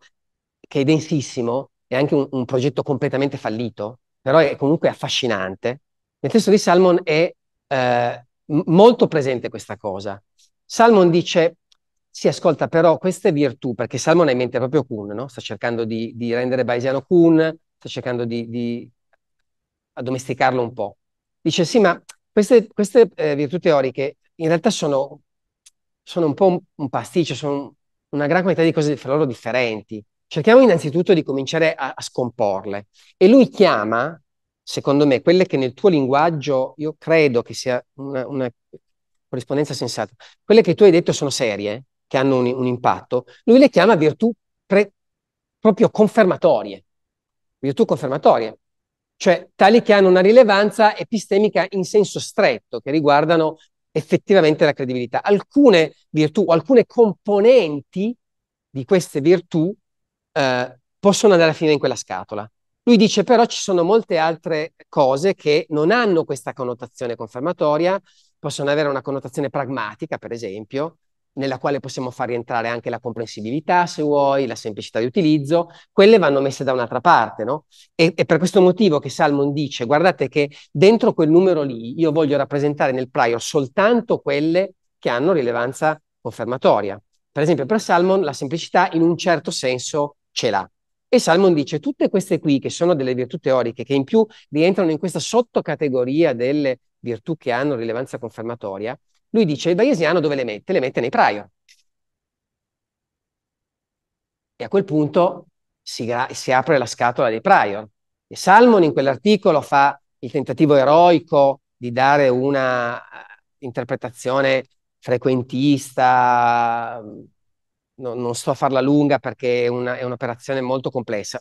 che è densissimo, è anche un, un progetto completamente fallito, però è comunque affascinante, nel testo di Salmon è eh, molto presente questa cosa. Salmon dice, si ascolta, però queste virtù, perché Salmon ha in mente proprio Kuhn, no? sta cercando di, di rendere bayesiano Kuhn, sta cercando di, di addomesticarlo un po' dice sì, ma queste, queste eh, virtù teoriche in realtà sono, sono un po' un, un pasticcio, sono una gran quantità di cose fra loro differenti. Cerchiamo innanzitutto di cominciare a, a scomporle. E lui chiama, secondo me, quelle che nel tuo linguaggio, io credo che sia una, una corrispondenza sensata, quelle che tu hai detto sono serie, che hanno un, un impatto, lui le chiama virtù pre, proprio confermatorie. Virtù confermatorie cioè tali che hanno una rilevanza epistemica in senso stretto, che riguardano effettivamente la credibilità. Alcune virtù, alcune componenti di queste virtù eh, possono andare a finire in quella scatola. Lui dice però ci sono molte altre cose che non hanno questa connotazione confermatoria, possono avere una connotazione pragmatica, per esempio, nella quale possiamo far rientrare anche la comprensibilità, se vuoi, la semplicità di utilizzo, quelle vanno messe da un'altra parte, no? E, è per questo motivo che Salmon dice, guardate che dentro quel numero lì io voglio rappresentare nel prior soltanto quelle che hanno rilevanza confermatoria. Per esempio, per Salmon la semplicità in un certo senso ce l'ha. E Salmon dice, tutte queste qui, che sono delle virtù teoriche, che in più rientrano in questa sottocategoria delle virtù che hanno rilevanza confermatoria, lui dice, il Bayesiano dove le mette? Le mette nei prior. E a quel punto si, si apre la scatola dei prior. E Salmon in quell'articolo fa il tentativo eroico di dare una eh, interpretazione frequentista, no, non sto a farla lunga perché è, una, è un'operazione molto complessa,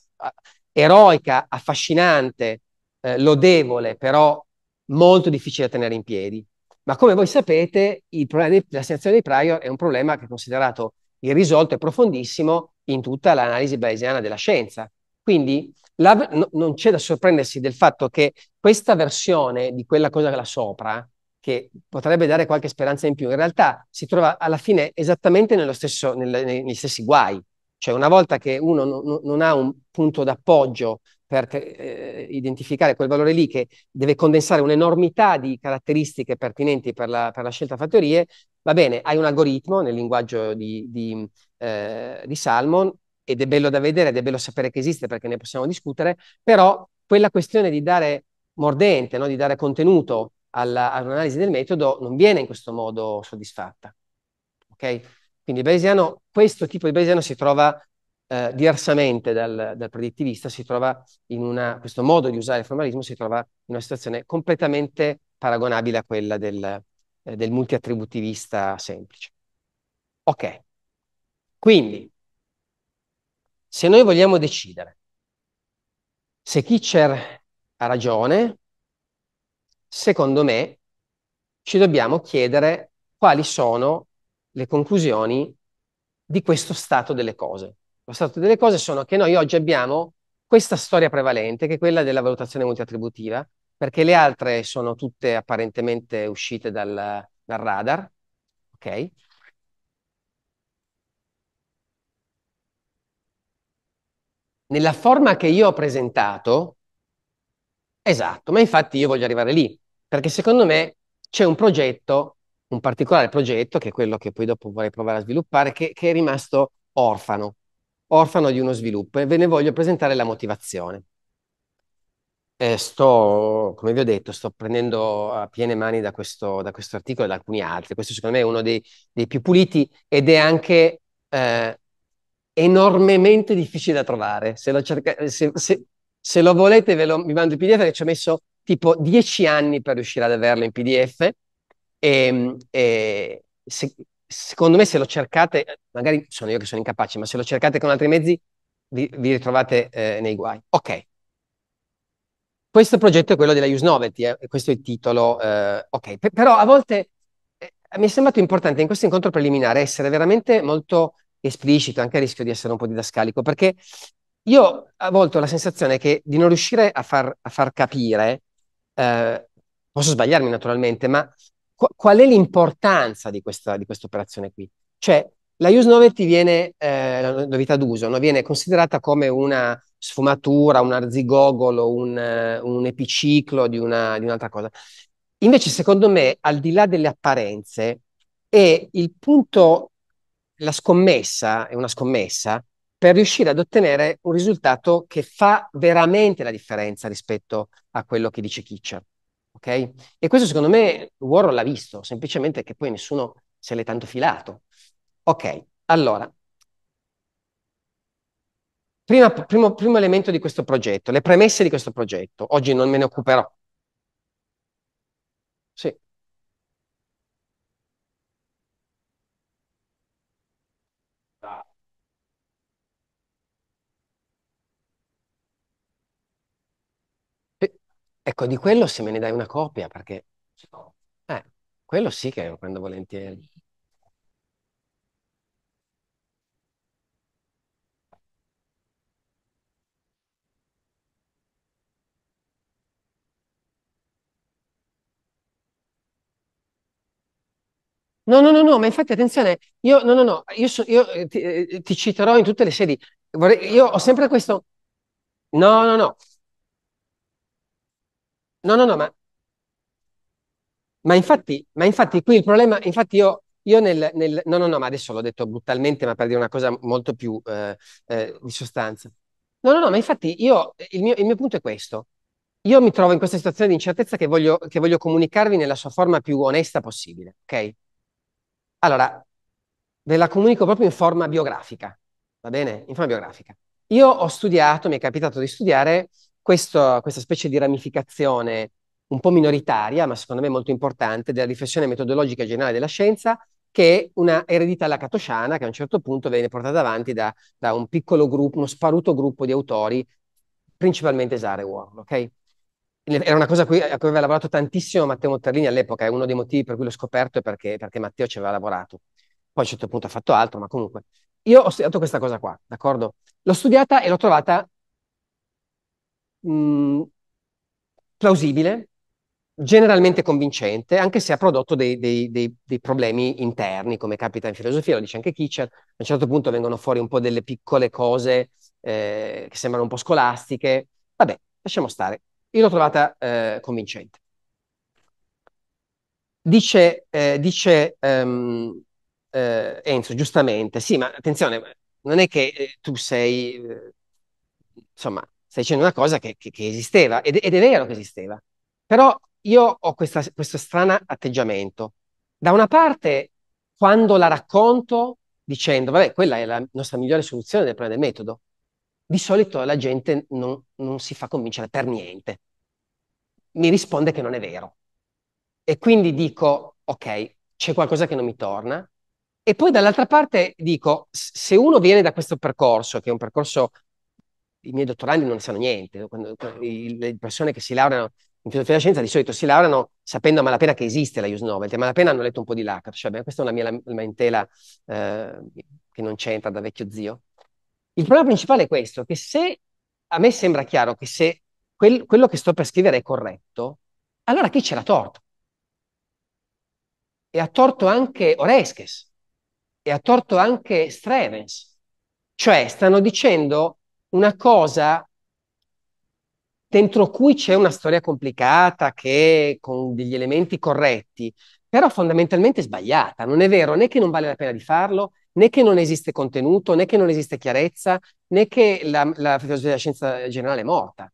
eroica, affascinante, eh, lodevole, però molto difficile da tenere in piedi. Ma come voi sapete, il problema dell'assegnazione di Prior è un problema che è considerato irrisolto e profondissimo in tutta l'analisi bayesiana della scienza. Quindi la, no, non c'è da sorprendersi del fatto che questa versione di quella cosa là sopra, che potrebbe dare qualche speranza in più, in realtà si trova alla fine esattamente stesso, nel, nei, negli stessi guai. Cioè una volta che uno non, non ha un punto d'appoggio per eh, identificare quel valore lì che deve condensare un'enormità di caratteristiche pertinenti per la, per la scelta fattorie, va bene, hai un algoritmo nel linguaggio di, di, eh, di Salmon ed è bello da vedere ed è bello sapere che esiste perché ne possiamo discutere, però quella questione di dare mordente, no? di dare contenuto alla, all'analisi del metodo non viene in questo modo soddisfatta. Okay? Quindi Bayesiano, questo tipo di Bayesiano si trova eh, diversamente dal, dal, predittivista, si trova in una, questo modo di usare il formalismo si trova in una situazione completamente paragonabile a quella del, eh, del multiattributivista semplice. Ok, quindi se noi vogliamo decidere se Kitcher ha ragione, secondo me ci dobbiamo chiedere quali sono le conclusioni di questo stato delle cose. Lo stato delle cose sono che noi oggi abbiamo questa storia prevalente, che è quella della valutazione multiattributiva, perché le altre sono tutte apparentemente uscite dal, dal radar, ok? Nella forma che io ho presentato, esatto, ma infatti io voglio arrivare lì, perché secondo me c'è un progetto, un particolare progetto, che è quello che poi dopo vorrei provare a sviluppare, che, che è rimasto orfano orfano di uno sviluppo e ve ne voglio presentare la motivazione. E sto, come vi ho detto, sto prendendo a piene mani da questo, da questo articolo e da alcuni altri. Questo secondo me è uno dei, dei più puliti ed è anche eh, enormemente difficile da trovare. Se lo, cerca, se, se, se lo volete ve lo, vi mando il PDF perché ci ho messo tipo dieci anni per riuscire ad averlo in PDF. E, ehm, e se, secondo me se lo cercate, magari sono io che sono incapace, ma se lo cercate con altri mezzi vi, vi ritrovate eh, nei guai. Ok. Questo progetto è quello della Use Novelty, eh, questo è il titolo. Eh, ok, P- però a volte eh, mi è sembrato importante in questo incontro preliminare essere veramente molto esplicito, anche a rischio di essere un po' didascalico, perché io a volte ho la sensazione che di non riuscire a far, a far capire, eh, posso sbagliarmi naturalmente, ma qual è l'importanza di questa, di operazione qui? Cioè, la use novelty viene, eh, la novità d'uso, no? viene considerata come una sfumatura, un arzigogolo, un, eh, un epiciclo di, un'altra cosa. Invece, secondo me, al di là delle apparenze, è il punto, la scommessa, è una scommessa, per riuscire ad ottenere un risultato che fa veramente la differenza rispetto a quello che dice Kitcher. Okay? E questo secondo me Warhol l'ha visto, semplicemente che poi nessuno se l'è tanto filato. Ok, allora, prima, primo, primo elemento di questo progetto, le premesse di questo progetto, oggi non me ne occuperò. Sì. Ecco, di quello se me ne dai una copia, perché eh, quello sì che lo prendo volentieri. No, no, no, no, ma infatti attenzione, io, no, no, no, io, so- io, eh, ti, eh, ti citerò in tutte le sedi. Vorrei- io ho sempre questo... No, no, no. No, no, no, ma, ma infatti, ma infatti qui il problema, infatti io, io nel, nel- No, no, no, ma adesso l'ho detto brutalmente, ma per dire una cosa molto più eh, eh, di sostanza. No, no, no, ma infatti io, il mio, il mio punto è questo. Io mi trovo in questa situazione di incertezza che voglio, che voglio comunicarvi nella sua forma più onesta possibile, ok? Allora, ve la comunico proprio in forma biografica, va bene? In forma biografica. Io ho studiato, mi è capitato di studiare questo, questa specie di ramificazione un po' minoritaria, ma secondo me molto importante, della riflessione metodologica generale della scienza, che è una eredità lacatosciana che a un certo punto viene portata avanti da, da un piccolo gruppo, uno sparuto gruppo di autori, principalmente Zare ok? Era una cosa a cui, aveva lavorato tantissimo Matteo Motterlini all'epoca, è uno dei motivi per cui l'ho scoperto è perché, perché Matteo ci aveva lavorato. Poi a un certo punto ha fatto altro, ma comunque. Io ho studiato questa cosa qua, d'accordo? L'ho studiata e l'ho trovata mh, mm, plausibile, generalmente convincente, anche se ha prodotto dei, dei, dei, dei, problemi interni, come capita in filosofia, lo dice anche Kitcher, a un certo punto vengono fuori un po' delle piccole cose eh, che sembrano un po' scolastiche, vabbè, lasciamo stare, io l'ho trovata eh, convincente. Dice, eh, dice ehm, eh, Enzo, giustamente, sì, ma attenzione, non è che eh, tu sei, eh, insomma, stai dicendo una cosa che, che, che esisteva ed, ed, è vero che certo. esisteva. Però io ho questa, questo strano atteggiamento. Da una parte, quando la racconto dicendo, vabbè, quella è la nostra migliore soluzione del problema del metodo, di solito la gente non, non si fa convincere per niente. Mi risponde che non è vero. E quindi dico, ok, c'è qualcosa che non mi torna. E poi dall'altra parte dico, se uno viene da questo percorso, che è un percorso i miei dottorandi non sanno niente, Quando, le persone che si laureano in filosofia della scienza di solito si laureano sapendo a malapena che esiste la Use Novelty, a malapena hanno letto un po' di Lacan, cioè, beh, questa è una mia lamentela eh, che non c'entra da vecchio zio. Il problema principale è questo, che se a me sembra chiaro che se quel, quello che sto per scrivere è corretto, allora chi ce l'ha torto? E ha torto anche Oreskes, e ha torto anche Strevens. Cioè stanno dicendo una cosa dentro cui c'è una storia complicata che con degli elementi corretti, però fondamentalmente sbagliata. Non è vero né che non vale la pena di farlo, né che non esiste contenuto, né che non esiste chiarezza, né che la, la filosofia della scienza generale è morta.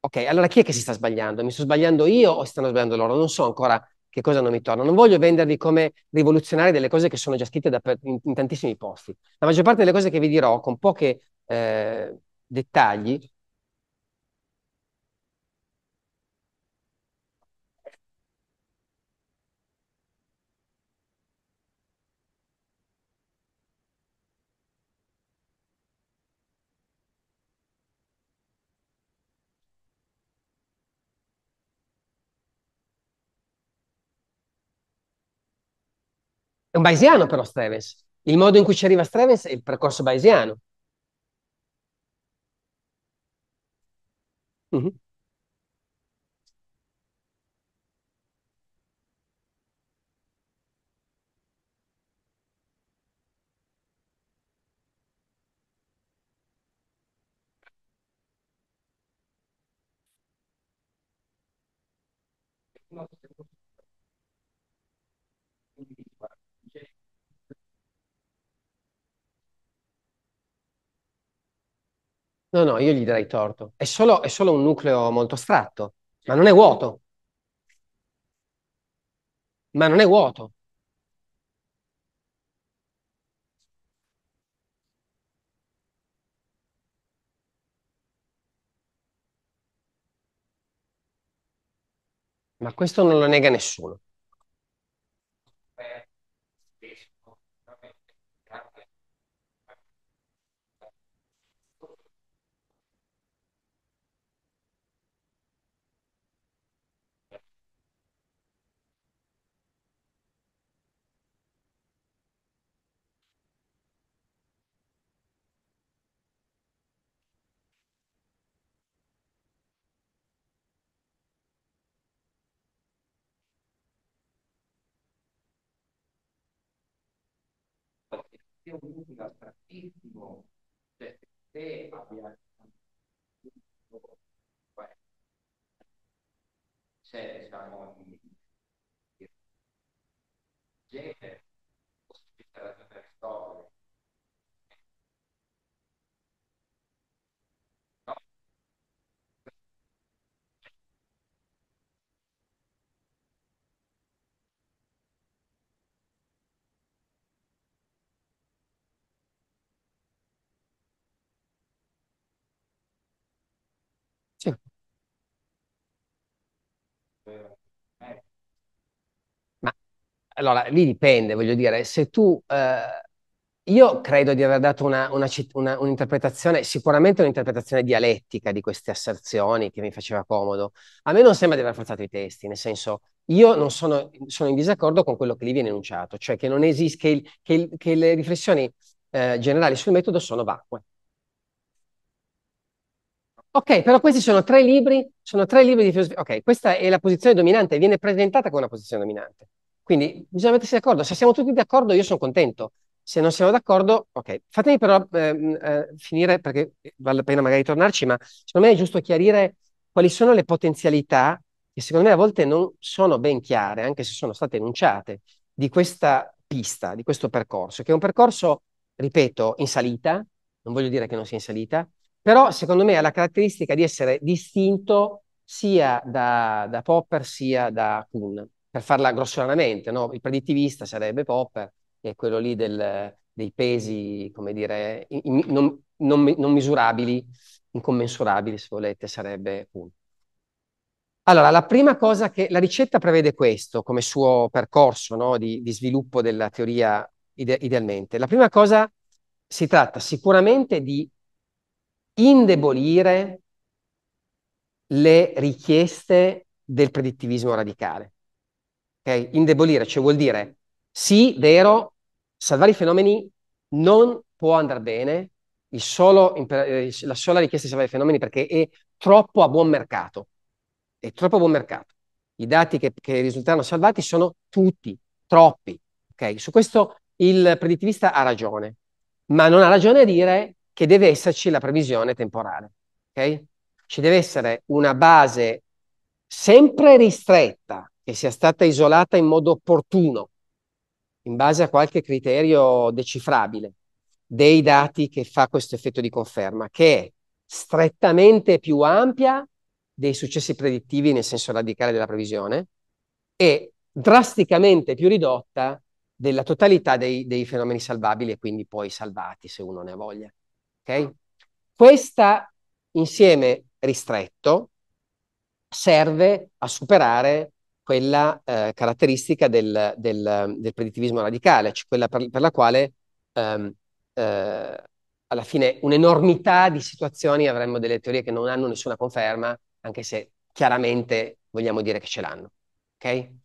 Ok, allora chi è che si sta sbagliando? Mi sto sbagliando io o si stanno sbagliando loro? Non so ancora che cosa non mi torna. Non voglio vendervi come rivoluzionare delle cose che sono già scritte da, in, in tantissimi posti. La maggior parte delle cose che vi dirò, con poche eh, dettagli, È un bayesiano però Strevens. Il modo in cui ci arriva Strevens è il percorso bayesiano. Mhm. No, no, io gli darei torto. È solo, è solo un nucleo molto astratto, ma non è vuoto. Ma non è vuoto. Ma questo non lo nega nessuno. un nucleo astrattissimo, cioè se abbia c'è cioè, diciamo il genere Eh. Ma allora, lì dipende, voglio dire, se tu... Eh, io credo di aver dato una, una, una, un'interpretazione, sicuramente un'interpretazione dialettica di queste asserzioni che mi faceva comodo. A me non sembra di aver forzato i testi, nel senso, io non sono, sono in disaccordo con quello che lì viene enunciato, cioè che non esiste, che, che, che le riflessioni eh, generali sul metodo sono vacue. Ok, però questi sono tre libri, sono tre libri di filosofia. Ok, questa è la posizione dominante, viene presentata come una posizione dominante. Quindi bisogna mettersi d'accordo. Se siamo tutti d'accordo, io sono contento. Se non siamo d'accordo, ok. Fatemi però eh, eh, finire, perché vale la pena magari tornarci, ma secondo me è giusto chiarire quali sono le potenzialità che secondo me a volte non sono ben chiare, anche se sono state enunciate, di questa pista, di questo percorso, che è un percorso, ripeto, in salita, non voglio dire che non sia in salita, però secondo me ha la caratteristica di essere distinto sia da, da Popper sia da Kuhn, per farla grossolanamente, no? Il predittivista sarebbe Popper, che è quello lì del, dei pesi, come dire, in, non, non, non, misurabili, incommensurabili, se volete, sarebbe Kuhn. Allora, la prima cosa che la ricetta prevede questo come suo percorso no, di, di, sviluppo della teoria ide idealmente. La prima cosa si tratta sicuramente di indebolire le richieste del predittivismo radicale. Okay? Indebolire, cioè vuol dire sì, vero, salvare i fenomeni non può andare bene, solo, eh, la sola richiesta di salvare i fenomeni perché è troppo a buon mercato. È troppo a buon mercato. I dati che, che risulteranno salvati sono tutti, troppi. Okay? Su questo il predittivista ha ragione, ma non ha ragione a dire che deve esserci la previsione temporale. Okay? Ci deve essere una base sempre ristretta, che sia stata isolata in modo opportuno, in base a qualche criterio decifrabile, dei dati che fa questo effetto di conferma, che è strettamente più ampia dei successi predittivi nel senso radicale della previsione e drasticamente più ridotta della totalità dei, dei fenomeni salvabili e quindi poi salvati se uno ne ha voglia. Okay? Questo insieme ristretto serve a superare quella eh, caratteristica del, del, del, predittivismo radicale, cioè quella per, per la quale ehm, eh, alla fine un'enormità di situazioni avremmo delle teorie che non hanno nessuna conferma, anche se chiaramente vogliamo dire che ce l'hanno. Okay?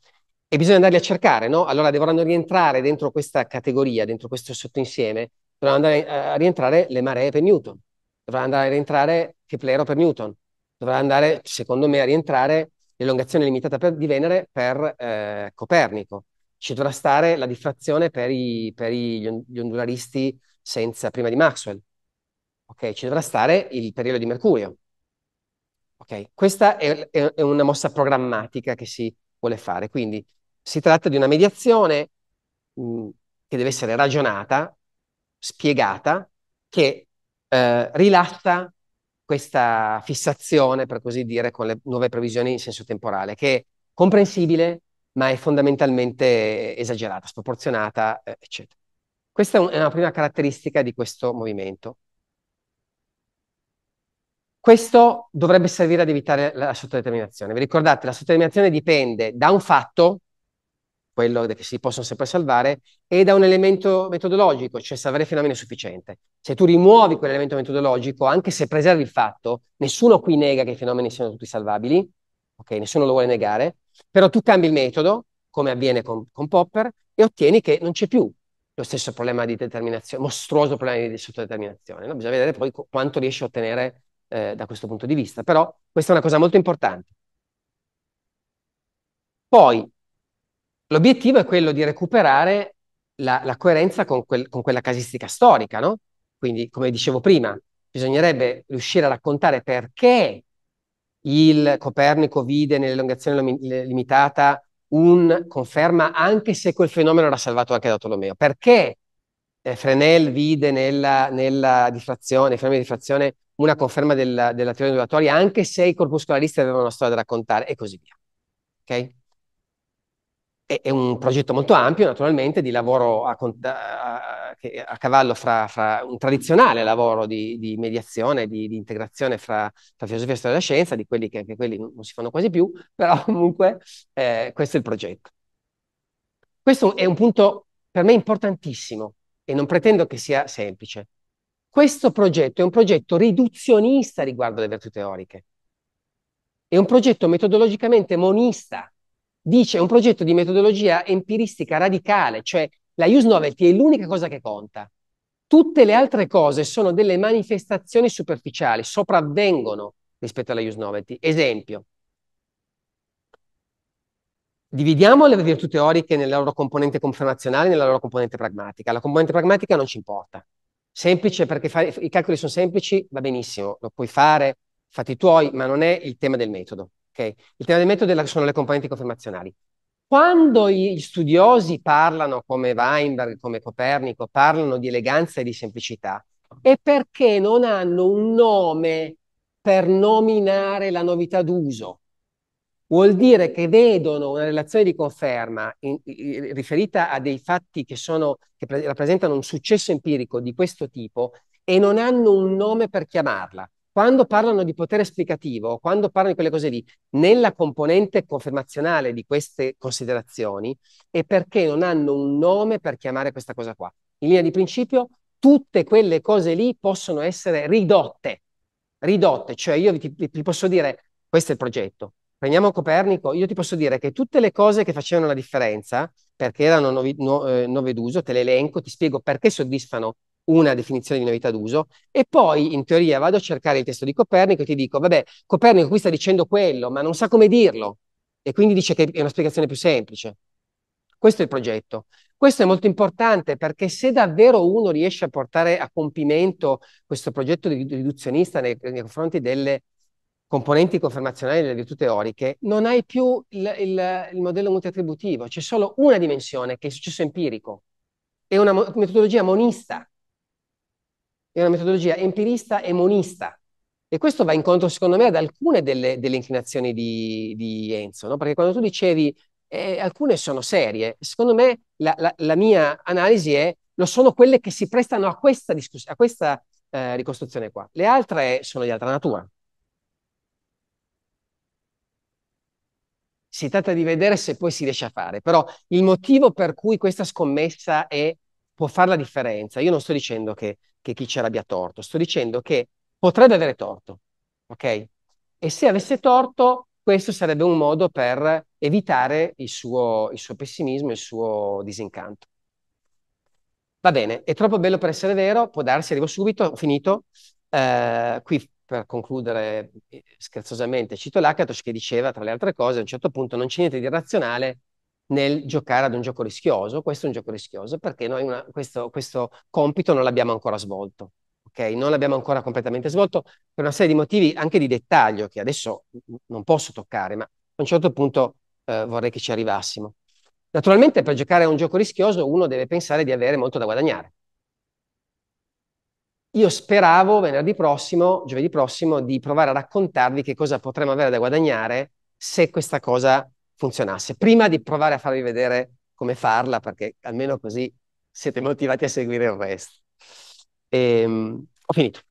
E bisogna andarli a cercare, no? Allora dovranno rientrare dentro questa categoria, dentro questo sottoinsieme, dovranno andare eh, a rientrare le maree per Newton, dovrà andare a rientrare Keplero per Newton, dovrà andare, secondo me, a rientrare l'elongazione limitata per, di Venere per eh, Copernico. Ci dovrà stare la diffrazione per, i, per i, gli ondularisti senza, prima di Maxwell. Okay? Ci dovrà stare il periodo di Mercurio. Okay? Questa è, è una mossa programmatica che si vuole fare. Quindi si tratta di una mediazione mh, che deve essere ragionata, spiegata che eh, rilassa questa fissazione, per così dire, con le nuove previsioni in senso temporale, che è comprensibile, ma è fondamentalmente esagerata, sproporzionata, eh, eccetera. Questa è, è una prima caratteristica di questo movimento. Questo dovrebbe servire ad evitare la sottodeterminazione. Vi ricordate, la sottodeterminazione dipende da un fatto quello che si possono sempre salvare, e da un elemento metodologico, cioè salvare fenomeni è sufficiente. Se tu rimuovi quell'elemento metodologico, anche se preservi il fatto, nessuno qui nega che i fenomeni siano tutti salvabili, ok? Nessuno lo vuole negare, però tu cambi il metodo, come avviene con, con Popper, e ottieni che non c'è più lo stesso problema di determinazione, mostruoso problema di sottodeterminazione. No? Bisogna vedere poi quanto riesci a ottenere eh, da questo punto di vista, però questa è una cosa molto importante. Poi, L'obiettivo è quello di recuperare la, la coerenza con, quel, con, quella casistica storica, no? Quindi, come dicevo prima, bisognerebbe riuscire a raccontare perché il Copernico vide nell'elongazione limitata un conferma, anche se quel fenomeno era salvato anche da Tolomeo. Perché eh, Fresnel vide nella, nella diffrazione, fenomeno di diffrazione, una conferma della, della teoria ondulatoria, anche se i corpuscolaristi avevano una storia da raccontare e così via. Okay? è, è un progetto molto ampio, naturalmente, di lavoro a, a, a cavallo fra, fra, un tradizionale lavoro di, di mediazione, di, di integrazione fra, fra, filosofia e storia della scienza, di quelli che anche quelli non si fanno quasi più, però comunque eh, questo è il progetto. Questo è un punto per me importantissimo e non pretendo che sia semplice. Questo progetto è un progetto riduzionista riguardo alle virtù teoriche. È un progetto metodologicamente monista dice un progetto di metodologia empiristica radicale, cioè la use novelty è l'unica cosa che conta. Tutte le altre cose sono delle manifestazioni superficiali, sopravvengono rispetto alla use novelty. Esempio, dividiamo le virtù teoriche nella loro componente confermazionale e nella loro componente pragmatica. La componente pragmatica non ci importa. Semplice perché fa- i calcoli sono semplici, va benissimo, lo puoi fare, fatti tuoi, ma non è il tema del metodo. Okay? Il tema del metodo sono le componenti confermazionali. Quando gli studiosi parlano, come Weinberg, come Copernico, parlano di eleganza e di semplicità, è perché non hanno un nome per nominare la novità d'uso. Vuol dire che vedono una relazione di conferma in, in, riferita a dei fatti che, sono, che pre- rappresentano un successo empirico di questo tipo e non hanno un nome per chiamarla quando parlano di potere esplicativo, quando parlano di quelle cose lì, nella componente confermazionale di queste considerazioni è perché non hanno un nome per chiamare questa cosa qua. In linea di principio, tutte quelle cose lì possono essere ridotte, ridotte, cioè io ti, vi posso dire, questo è il progetto, prendiamo Copernico, io ti posso dire che tutte le cose che facevano la differenza, perché erano nove, no, eh, d'uso, te le elenco, ti spiego perché soddisfano una definizione di novità d'uso e poi in teoria vado a cercare il testo di Copernico e ti dico, vabbè, Copernico qui sta dicendo quello, ma non sa come dirlo e quindi dice che è una spiegazione più semplice. Questo è il progetto. Questo è molto importante perché se davvero uno riesce a portare a compimento questo progetto riduzionista nei, nei confronti delle componenti confermazionali delle virtù teoriche, non hai più il, il, il modello multiattributivo, c'è solo una dimensione che è il successo empirico. È una metodologia monista è una metodologia empirista e monista. E questo va incontro, secondo me, ad alcune delle, delle inclinazioni di, di Enzo, no? perché quando tu dicevi eh, alcune sono serie, secondo me la, la, la, mia analisi è lo sono quelle che si prestano a questa, discuss- a questa eh, ricostruzione qua, le altre sono di altra natura. Si tratta di vedere se poi si riesce a fare, però il motivo per cui questa scommessa è può fare la differenza. Io non sto dicendo che, che chi ce l'abbia torto, sto dicendo che potrebbe avere torto, ok? E se avesse torto, questo sarebbe un modo per evitare il suo, il suo pessimismo, il suo disincanto. Va bene, è troppo bello per essere vero, può darsi, arrivo subito, ho finito. Eh, qui per concludere eh, scherzosamente cito Lakatos che diceva, tra le altre cose, a un certo punto non c'è niente di razionale nel giocare ad un gioco rischioso. Questo è un gioco rischioso perché noi una, questo, questo, compito non l'abbiamo ancora svolto. Okay? Non l'abbiamo ancora completamente svolto per una serie di motivi anche di dettaglio che adesso non posso toccare, ma a un certo punto eh, vorrei che ci arrivassimo. Naturalmente per giocare a un gioco rischioso uno deve pensare di avere molto da guadagnare. Io speravo venerdì prossimo, giovedì prossimo, di provare a raccontarvi che cosa potremmo avere da guadagnare se questa cosa funzionasse, prima di provare a farvi vedere come farla, perché almeno così siete motivati a seguire il resto. E, ehm, ho finito.